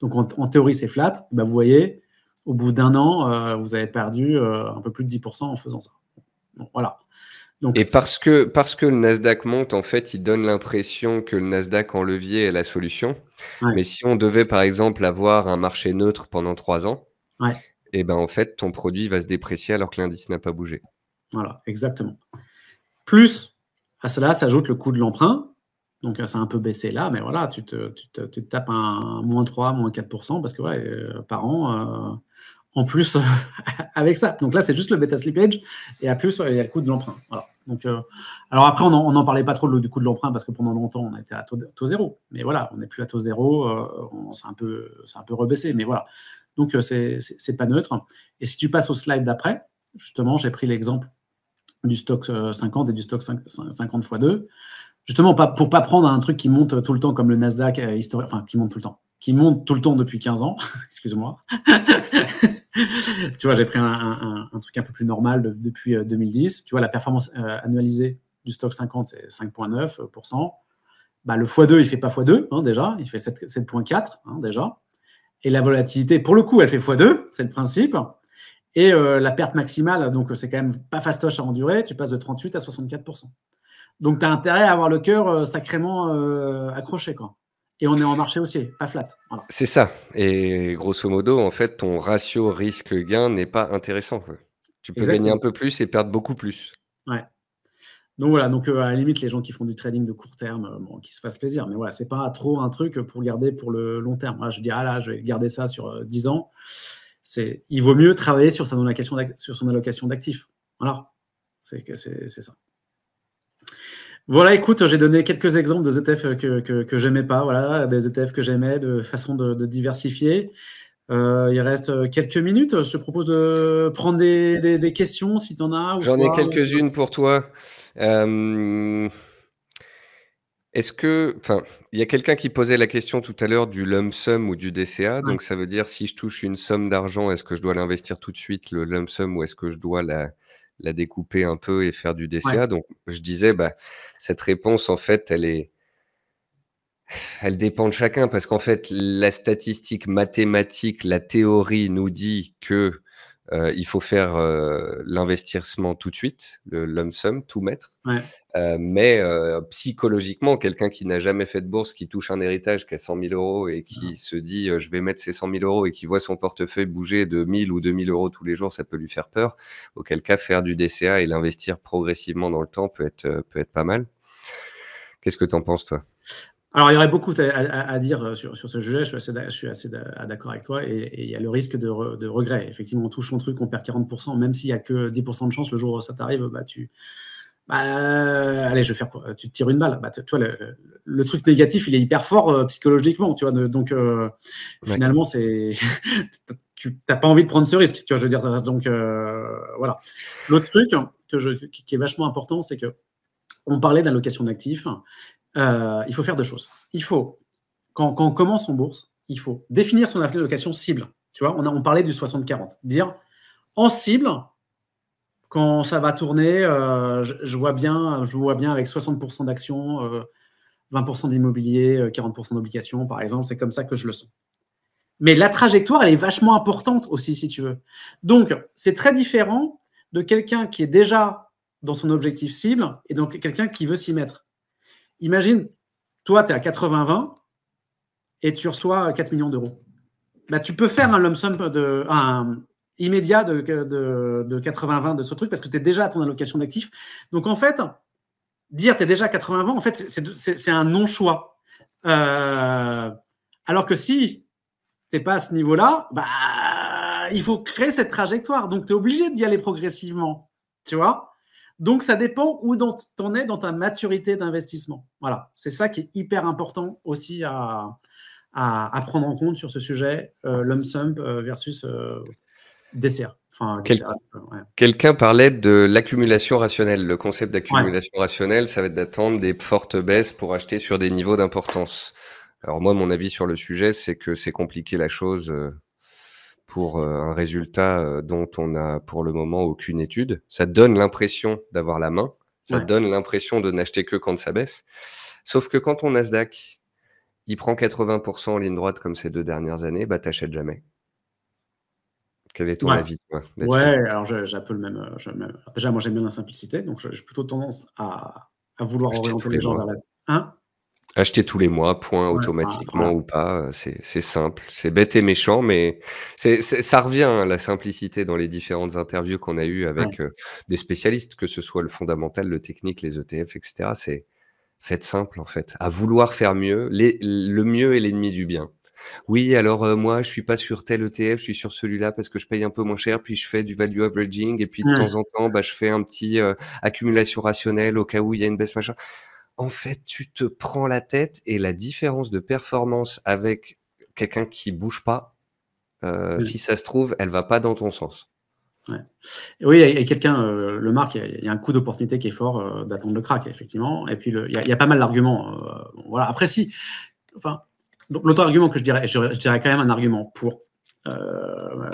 Donc en, théorie, c'est flat. Bah, vous voyez, au bout d'un an, euh, vous avez perdu euh, un peu plus de 10% en faisant ça. voilà et parce que, parce que le Nasdaq monte, en fait, il donne l'impression que le Nasdaq en levier est la solution. Mais si on devait, par exemple, avoir un marché neutre pendant trois ans, et eh ben en fait, ton produit va se déprécier alors que l'indice n'a pas bougé. Voilà, exactement. Plus à cela s'ajoute le coût de l'emprunt. Donc, ça a un peu baissé là, mais voilà, tu te, tu tapes un, moins 3, moins 4% parce que euh, par an, euh, en plus euh, avec ça. Donc là, c'est juste le beta slippage et à plus, il y a le coût de l'emprunt. Voilà. Donc, euh, alors après, on n'en parlait pas trop du coût de l'emprunt parce que pendant longtemps, on était à taux, taux zéro. Mais voilà, on n'est plus à taux zéro, euh, c'est un, peu, c'est un peu rebaissé. Mais voilà. Donc, c'est pas neutre. Et si tu passes au slide d'après, justement, j'ai pris l'exemple du stock 50 et du stock 50 x 2. Justement, pas, pour pas prendre un truc qui monte tout le temps comme le Nasdaq historique, enfin, qui monte tout le temps, qui monte tout le temps depuis 15 ans, excuse-moi. tu vois, j'ai pris un, truc un peu plus normal depuis 2010. Euh, tu vois, la performance euh, annualisée du stock 50, c'est 5,9%. Euh, bah, le x2, il fait pas x2 hein, déjà, il fait 7,4 hein, déjà. Et la volatilité, pour le coup, elle fait x2, c'est le principe. Et la perte maximale, donc c'est quand même pas fastoche à endurer, tu passes de 38 à 64%. Donc tu as intérêt à avoir le cœur sacrément accroché. Quoi et on est en marché aussi, pas flat. C'est ça. Et grosso modo, en fait, ton ratio risque-gain n'est pas intéressant. Tu peux gagner un peu plus et perdre beaucoup plus. Ouais. Donc voilà, donc euh, à la limite, les gens qui font du trading de court terme, euh, qui se fassent plaisir. Mais voilà, n'est pas trop un truc pour garder pour le long terme. je dis, ah là, je vais garder ça sur 10 euh, ans. C'est, il vaut mieux travailler sur, sur son allocation d'actifs. Voilà, c'est ça. Voilà, écoute, j'ai donné quelques exemples de ETF que, que, j'aimais pas, voilà, des ETF que j'aimais, de façon de, diversifier. Euh, il reste quelques minutes. Je te propose de prendre des, questions si tu en as. J'en ai quelques-unes pour toi. Euh, est-ce que. Enfin, il y a quelqu'un qui posait la question tout à l'heure du lump sum ou du DCA. Donc, ça veut dire si je touche une somme d'argent, est-ce que je dois l'investir tout de suite, le lump sum, ou est-ce que je dois la, la découper un peu et faire du DCA. Donc, je disais, bah, cette réponse, en fait, elle est. Elle dépend de chacun parce qu'en fait, la statistique mathématique, la théorie nous dit que euh, il faut faire euh, l'investissement tout de suite, le lump sum, tout mettre. Euh, mais euh, psychologiquement, quelqu'un qui n'a jamais fait de bourse, qui touche un héritage qui a 100 000 euros et qui ah. se dit euh, je vais mettre ces 100 000 euros et qui voit son portefeuille bouger de 1000 ou 2000 euros tous les jours, ça peut lui faire peur. Auquel cas, faire du DCA et l'investir progressivement dans le temps peut être, peut être pas mal. Qu'est-ce que tu en penses, toi alors, il y aurait beaucoup à, dire sur, sur, ce sujet, je suis assez, d'accord avec toi, et, il y a le risque de, de, regret. Effectivement, on touche son truc, on perd 40%, même s'il n'y a que 10% de chance, le jour où ça t'arrive, bah, tu, bah, allez, je vais faire Tu te tires une balle. Bah, le, truc négatif, il est hyper fort euh, psychologiquement, tu vois. donc, euh, finalement, c'est tu n'as pas envie de prendre ce risque, tu vois, je veux dire. Donc, euh, voilà. L'autre truc que je, qui est vachement important, c'est que on parlait d'allocation d'actifs. il faut faire deux choses. Il faut, quand, quand, on commence en bourse, il faut définir son allocation cible. Tu vois, on, a, on parlait du 60-40. Dire, en cible, quand ça va tourner, euh, je, vois bien, je vois bien avec 60% d'actions, 20% euh, d'immobilier, 40% euh, d'obligations, par exemple. C'est comme ça que je le sens. Mais la trajectoire, elle est vachement importante aussi, si tu veux. Donc, c'est très différent de quelqu'un qui est déjà dans son objectif cible et donc quelqu'un qui veut s'y mettre. Imagine, toi, tu es à 80-20 et tu reçois 4 millions d'euros. Bah, tu peux faire un lump sum, de, un, immédiat de, 80-20 de ce truc parce que tu es déjà à ton allocation d'actifs. Donc en fait, dire tu es déjà à 80-20, en fait, c'est un non-choix. Euh, alors que si tu n'es pas à ce niveau-là, bah, il faut créer cette trajectoire. Donc tu es obligé d'y aller progressivement. Tu vois Donc ça dépend où en es dans ta maturité d'investissement. Voilà, c'est ça qui est hyper important aussi à, à, prendre en compte sur ce sujet, euh, sum euh, versus. Euh, dessert. Quelqu'un parlait de l'accumulation rationnelle. Le concept d'accumulation rationnelle, ça va être d'attendre des fortes baisses pour acheter sur des niveaux d'importance. Alors moi, mon avis sur le sujet, c'est que c'est compliqué la chose euh, pour euh, un résultat euh, dont on n'a pour le moment aucune étude. Ça donne l'impression d'avoir la main, ça donne l'impression de n'acheter que quand ça baisse. Sauf que quand ton Nasdaq, il prend 80% en ligne droite comme ces deux dernières années, bah t'achètes jamais. Quel est ton avis toi, Ouais, alors j'ai un peu euh, le même, Déjà, moi j'aime bien la simplicité, donc j'ai plutôt tendance à, vouloir Acheter orienter les, gens vers la. Hein? Acheter tous les mois, point, automatiquement ou pas, euh, c'est simple. C'est bête et méchant, mais ça revient, hein, la simplicité, dans les différentes interviews qu'on a eues avec euh, des spécialistes, que ce soit le fondamental, le technique, les ETF, etc. C'est fait simple, en fait. À vouloir faire mieux, le mieux est l'ennemi du bien. Oui, alors moi, je suis pas sur tel ETF, je suis sur celui-là parce que je paye un peu moins cher, puis je fais du value averaging, et puis de mmh. temps en temps, bah, je fais un petit accumulation rationnelle au cas où il y a une baisse machin. En fait, tu te prends la tête et la différence de performance avec quelqu'un qui bouge pas, mmh. si ça se trouve, elle va pas dans ton sens. Oui, et quelqu'un le marque, il y, a un coup d'opportunité qui est fort d'attendre le crack, effectivement. Et puis, il y, a pas mal d'arguments. voilà. Après, si, enfin, donc l'autre argument que je dirais, je, je, dirais quand même un argument pour, euh,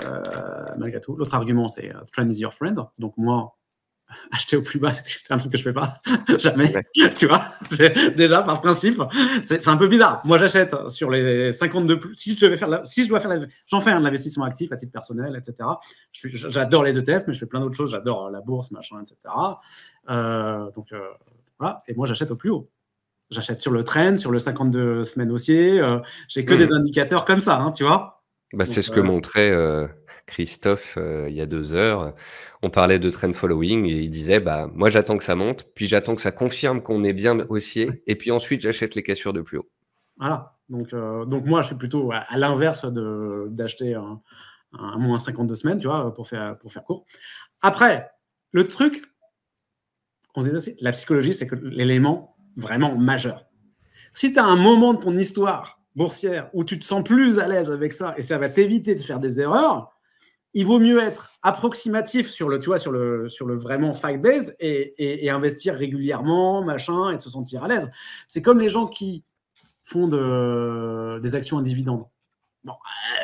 malgré tout, l'autre argument c'est euh, trend is your friend. Donc moi, acheter au plus bas, c'est un truc que je fais pas, jamais, tu vois. Déjà, par principe, c'est un peu bizarre. Moi, j'achète sur les 52 plus. Si je, vais faire si je dois faire j'en fais un de l'investissement actif à titre personnel, etc. J'adore les ETF, mais je fais plein d'autres choses. J'adore la bourse, machin, etc. Euh, donc, voilà. Et moi, j'achète au plus haut. J'achète sur le trend, sur le 52 semaines haussier. Euh, j'ai que hmm. des indicateurs comme ça, hein, tu vois. Bah, c'est ce que euh, montrait euh, Christophe il y a deux heures. On parlait de trend following et il disait bah, Moi, j'attends que ça monte, puis j'attends que ça confirme qu'on est bien haussier, et puis ensuite, j'achète les cassures de plus haut. Voilà. Donc, donc moi, je suis plutôt à, l'inverse d'acheter un, un, moins 52 semaines, tu vois, pour faire, pour faire court. Après, le truc, on dit aussi, la psychologie, c'est que l'élément vraiment majeur. Si tu as un moment de ton histoire boursière où tu te sens plus à l'aise avec ça et ça va t'éviter de faire des erreurs, il vaut mieux être approximatif sur le, tu vois, sur le, sur le vraiment fact-based et, investir régulièrement, machin, et de se sentir à l'aise. C'est comme les gens qui font des actions à dividendes. Bon,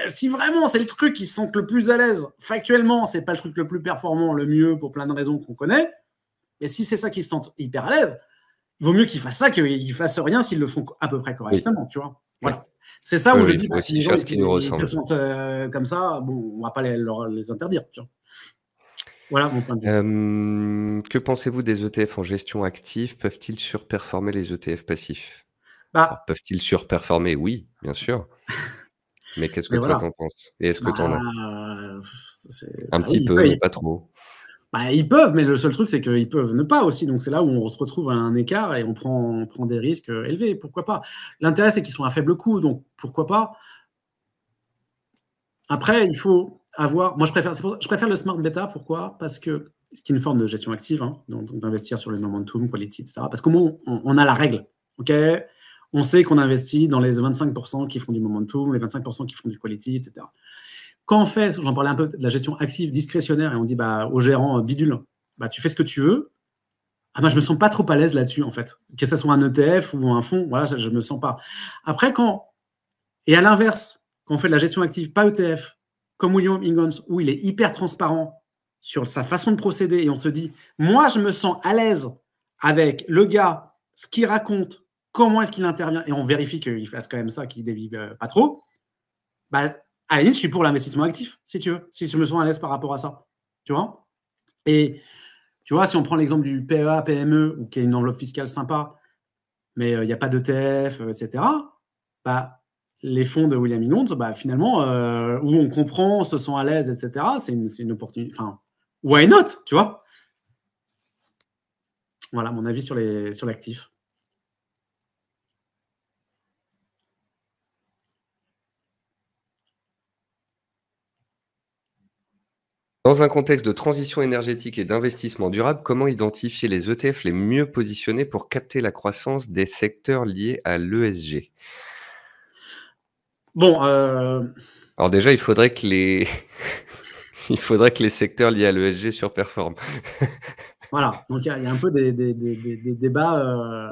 euh, si vraiment c'est le truc qui se sentent le plus à l'aise, factuellement, c'est pas le truc le plus performant, le mieux pour plein de raisons qu'on connaît, mais si c'est ça qu'ils se sentent hyper à l'aise, vaut mieux qu'ils fassent ça qu'ils fassent rien s'ils le font à peu près correctement, tu vois. C'est ça où je dis que si les gens qui, nous se sentent euh, comme ça, bon, on va pas les, interdire, tu vois. Voilà mon point de vue. que pensez-vous des ETF en gestion active Peuvent-ils surperformer les ETF passifs bah Peuvent-ils surperformer Oui, bien sûr. Mais qu'est-ce que toi t'en penses Et est-ce que t'en as bah, Un bah petit peu, mais pas trop. Bah, ils peuvent, mais le seul truc, c'est qu'ils peuvent ne pas aussi. Donc, c'est là où on se retrouve à un écart et on prend, prend des risques euh, élevés. Pourquoi pas L'intérêt, c'est qu'ils sont à faible coût. Donc, pourquoi pas Après, il faut avoir. Moi, je préfère, je préfère le smart beta. Pourquoi Parce que ce une forme de gestion active, hein, d'investir sur le momentum, quality, etc. Parce qu'au moins, on, on, a la règle. OK on sait qu'on investit dans les 25% qui font du momentum, les 25% qui font du quality, etc. Quand on fait, j'en parlais un peu de la gestion active, discrétionnaire, et on dit bah, au gérant euh, bidule, bah, tu fais ce que tu veux, ah ne je me sens pas trop à l'aise là-dessus, en fait. Que ce soit un ETF ou un fonds, voilà, je ne me sens pas. Après, quand, et à l'inverse, quand on fait de la gestion active, pas ETF, comme William Ingalls, où il est hyper transparent sur sa façon de procéder et on se dit, moi, je me sens à l'aise avec le gars, ce qu'il raconte, comment est-ce qu'il intervient, et on vérifie qu'il fasse quand même ça, qu'il dévie euh, pas trop, bah, à la je suis pour l'investissement actif, si tu veux, si je me sens à l'aise par rapport à ça. Tu vois Et tu vois, si on prend l'exemple du PEA, PME, ou qui a une enveloppe fiscale sympa, mais euh, il n'y a pas d'ETF, etc., euh, bah, les fonds de William Inond, bah, finalement, euh, où on comprend, on se sent à l'aise, etc., c'est une, une opportunité. Enfin, why not, tu vois Voilà mon avis sur l'actif. Sur Dans un contexte de transition énergétique et d'investissement durable, comment identifier les ETF les mieux positionnés pour capter la croissance des secteurs liés à l'ESG Bon. Euh, Alors déjà, il faudrait que les, il faudrait que les secteurs liés à l'ESG surperforment. voilà, donc il y, a un peu des, débats euh,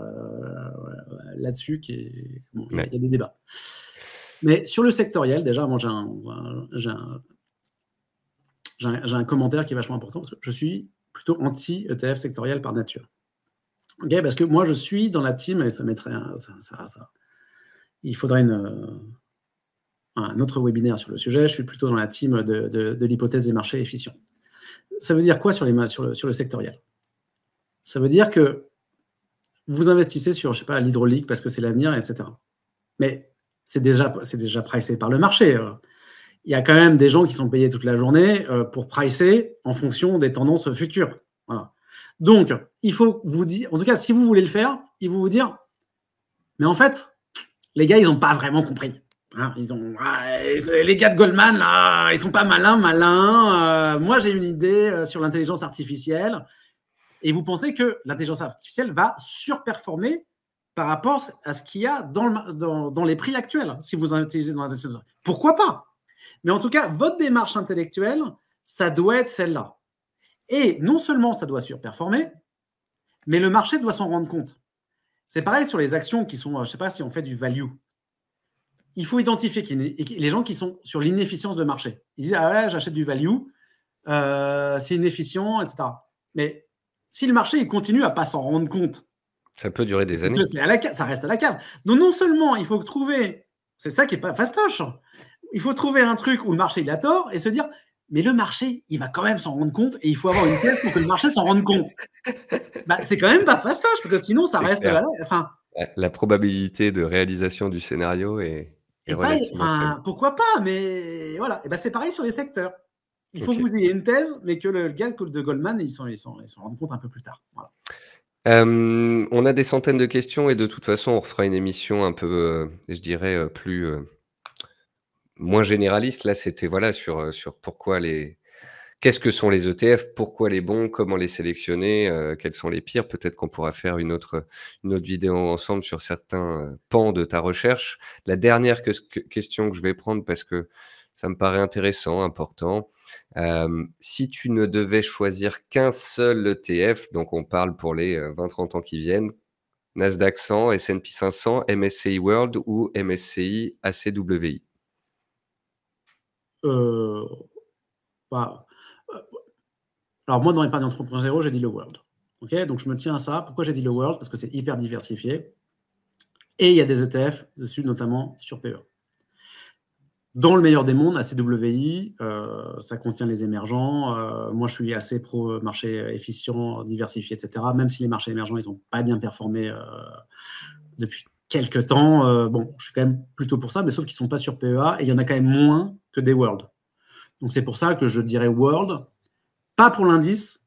là-dessus. Qui... il y a des débats. Mais sur le sectoriel, déjà, moi j'ai un j'ai un, commentaire qui est vachement important parce que je suis plutôt anti-ETF sectoriel par nature. parce que moi, je suis dans la team, et ça mettrait ça, Il faudrait euh, un autre webinaire sur le sujet. Je suis plutôt dans la team de, l'hypothèse des marchés efficients. Ça veut dire quoi sur, le, sectoriel Ça veut dire que vous investissez sur, je sais pas, l'hydraulique parce que c'est l'avenir, etc. Mais c'est déjà, déjà pricé par le marché. Euh il y a quand même des gens qui sont payés toute la journée euh, pour pricer en fonction des tendances futures. Donc, il faut vous dire, en tout cas, si vous voulez le faire, il faut vous dire, mais en fait, les gars, ils n'ont pas vraiment compris. Hein, ils ont, les gars de Goldman, là, ils sont pas malins, malins. Euh, moi, j'ai une idée euh, sur l'intelligence artificielle. Et vous pensez que l'intelligence artificielle va surperformer par rapport à ce qu'il y a dans, les prix actuels, si vous utilisez dans l'intelligence artificielle. Pourquoi pas mais en tout cas, votre démarche intellectuelle, ça doit être celle-là. Et non seulement ça doit surperformer, mais le marché doit s'en rendre compte. C'est pareil sur les actions qui sont, euh, je ne sais pas si on fait du value. Il faut identifier les gens qui sont sur l'inefficience de marché. Ils disent, ah là, j'achète du value, euh, c'est inefficient, etc. Mais si le marché il continue à ne pas s'en rendre compte, ça peut durer des années. ça reste à la cave. Donc non seulement il faut trouver, c'est ça qui n'est pas fastoche, il faut trouver un truc où le marché il a tort et se dire mais le marché, il va quand même s'en rendre compte et il faut avoir une thèse pour que le marché s'en rende compte. Bah, c'est quand même pas fastoche parce que sinon ça reste enfin, la, probabilité de réalisation du scénario est, et Pourquoi pas Mais voilà, et bah, c'est pareil sur les secteurs. Il faut que vous ayez une thèse, mais que le gars de Goldman, ils s'en ils compte un peu plus tard. Euh, on a des centaines de questions et de toute façon, on refera une émission un peu, euh, je dirais, euh, plus moins généraliste. Là, c'était voilà sur, euh, sur pourquoi les. Qu'est-ce que sont les ETF Pourquoi les bons Comment les sélectionner euh, Quels sont les pires Peut-être qu'on pourra faire une autre, une autre vidéo ensemble sur certains euh, pans de ta recherche. La dernière question que je vais prendre, parce que ça me paraît intéressant, important. si tu ne devais choisir qu'un seul ETF, donc on parle pour les 20-30 ans qui viennent, Nasdaq 100, S&P 500, MSCI World ou MSCI ACWI euh, euh, alors moi, dans entrepreneur zéro, j'ai dit le world. Okay Donc je me tiens à ça. Pourquoi j'ai dit le world Parce que c'est hyper diversifié. Et il y a des ETF dessus, notamment sur PE. Dans le meilleur des mondes, ACWI, euh, ça contient les émergents. Euh, moi, je suis assez pro marché efficient, diversifié, etc. Même si les marchés émergents, ils n'ont pas bien performé depuis quelques temps, euh, bon, je suis quand même plutôt pour ça, mais sauf qu'ils ne sont pas sur PEA et il y en a quand même moins que des World. Donc c'est pour ça que je dirais World, pas pour l'indice,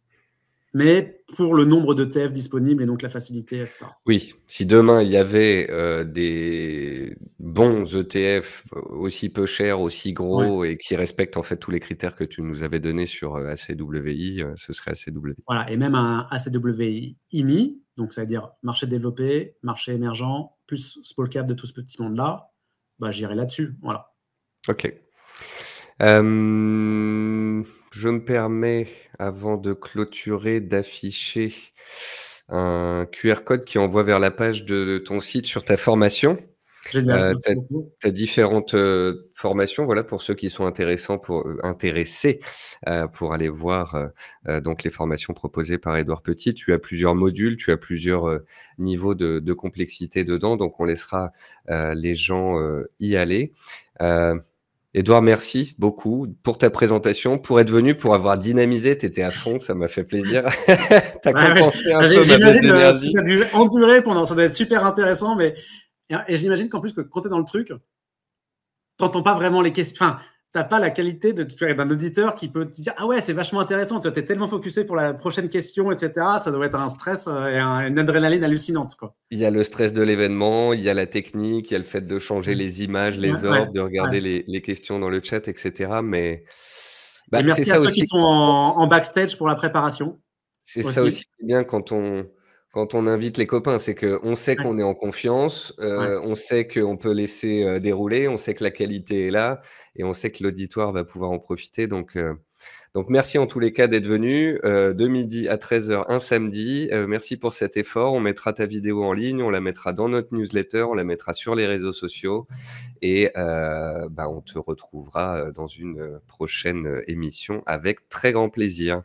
mais pour le nombre de disponibles et donc la facilité, etc. Oui, si demain il y avait euh, des bons ETF aussi peu chers, aussi gros et qui respectent en fait tous les critères que tu nous avais donnés sur euh, ACWI, ce serait ACWI. Voilà, et même un ACWI IMI, donc, ça veut dire marché développé, marché émergent, plus small cap de tout ce petit monde-là, bah, j'irai là-dessus. Voilà. OK. Euh, je me permets, avant de clôturer, d'afficher un QR code qui envoie vers la page de ton site sur ta formation. Euh, tu as, différentes euh, formations, voilà, pour ceux qui sont intéressants pour, euh, intéressés pour aller voir donc les formations proposées par Édouard Petit. Tu as plusieurs modules, tu as plusieurs niveaux de, complexité dedans, donc on laissera les gens y aller. Edouard, merci beaucoup pour ta présentation, pour être venu, pour avoir dynamisé. tes étais à fond, ça m'a fait plaisir. tu as compensé un ah, peu ma baisse d'énergie. pendant, ça doit être super intéressant, mais Hein, et, j'imagine qu'en plus, que quand tu es dans le truc, n'entends pas vraiment les questions. Enfin, n'as pas la qualité d'un auditeur qui peut te dire Ah ouais, c'est vachement intéressant, tu es tellement focusé pour la prochaine question, etc. Ça doit être un stress euh, et une adrénaline hallucinante. Quoi. Il y a le stress de l'événement, il y a la technique, il y a le fait de changer mm. les images, les ordres, de regarder les, questions dans le chat, etc. Mais bah, merci à ça ceux aussi. qui sont en, en backstage pour la préparation. C'est ça aussi bien quand on quand on invite les copains, c'est qu'on sait qu'on est en confiance, euh, on sait qu'on peut laisser euh, dérouler, on sait que la qualité est là et on sait que l'auditoire va pouvoir en profiter. Donc, euh, donc merci en tous les cas d'être venu. de midi à 13h, un samedi. merci pour cet effort. On mettra ta vidéo en ligne, on la mettra dans notre newsletter, on la mettra sur les réseaux sociaux et bah, on te retrouvera dans une prochaine émission avec très grand plaisir.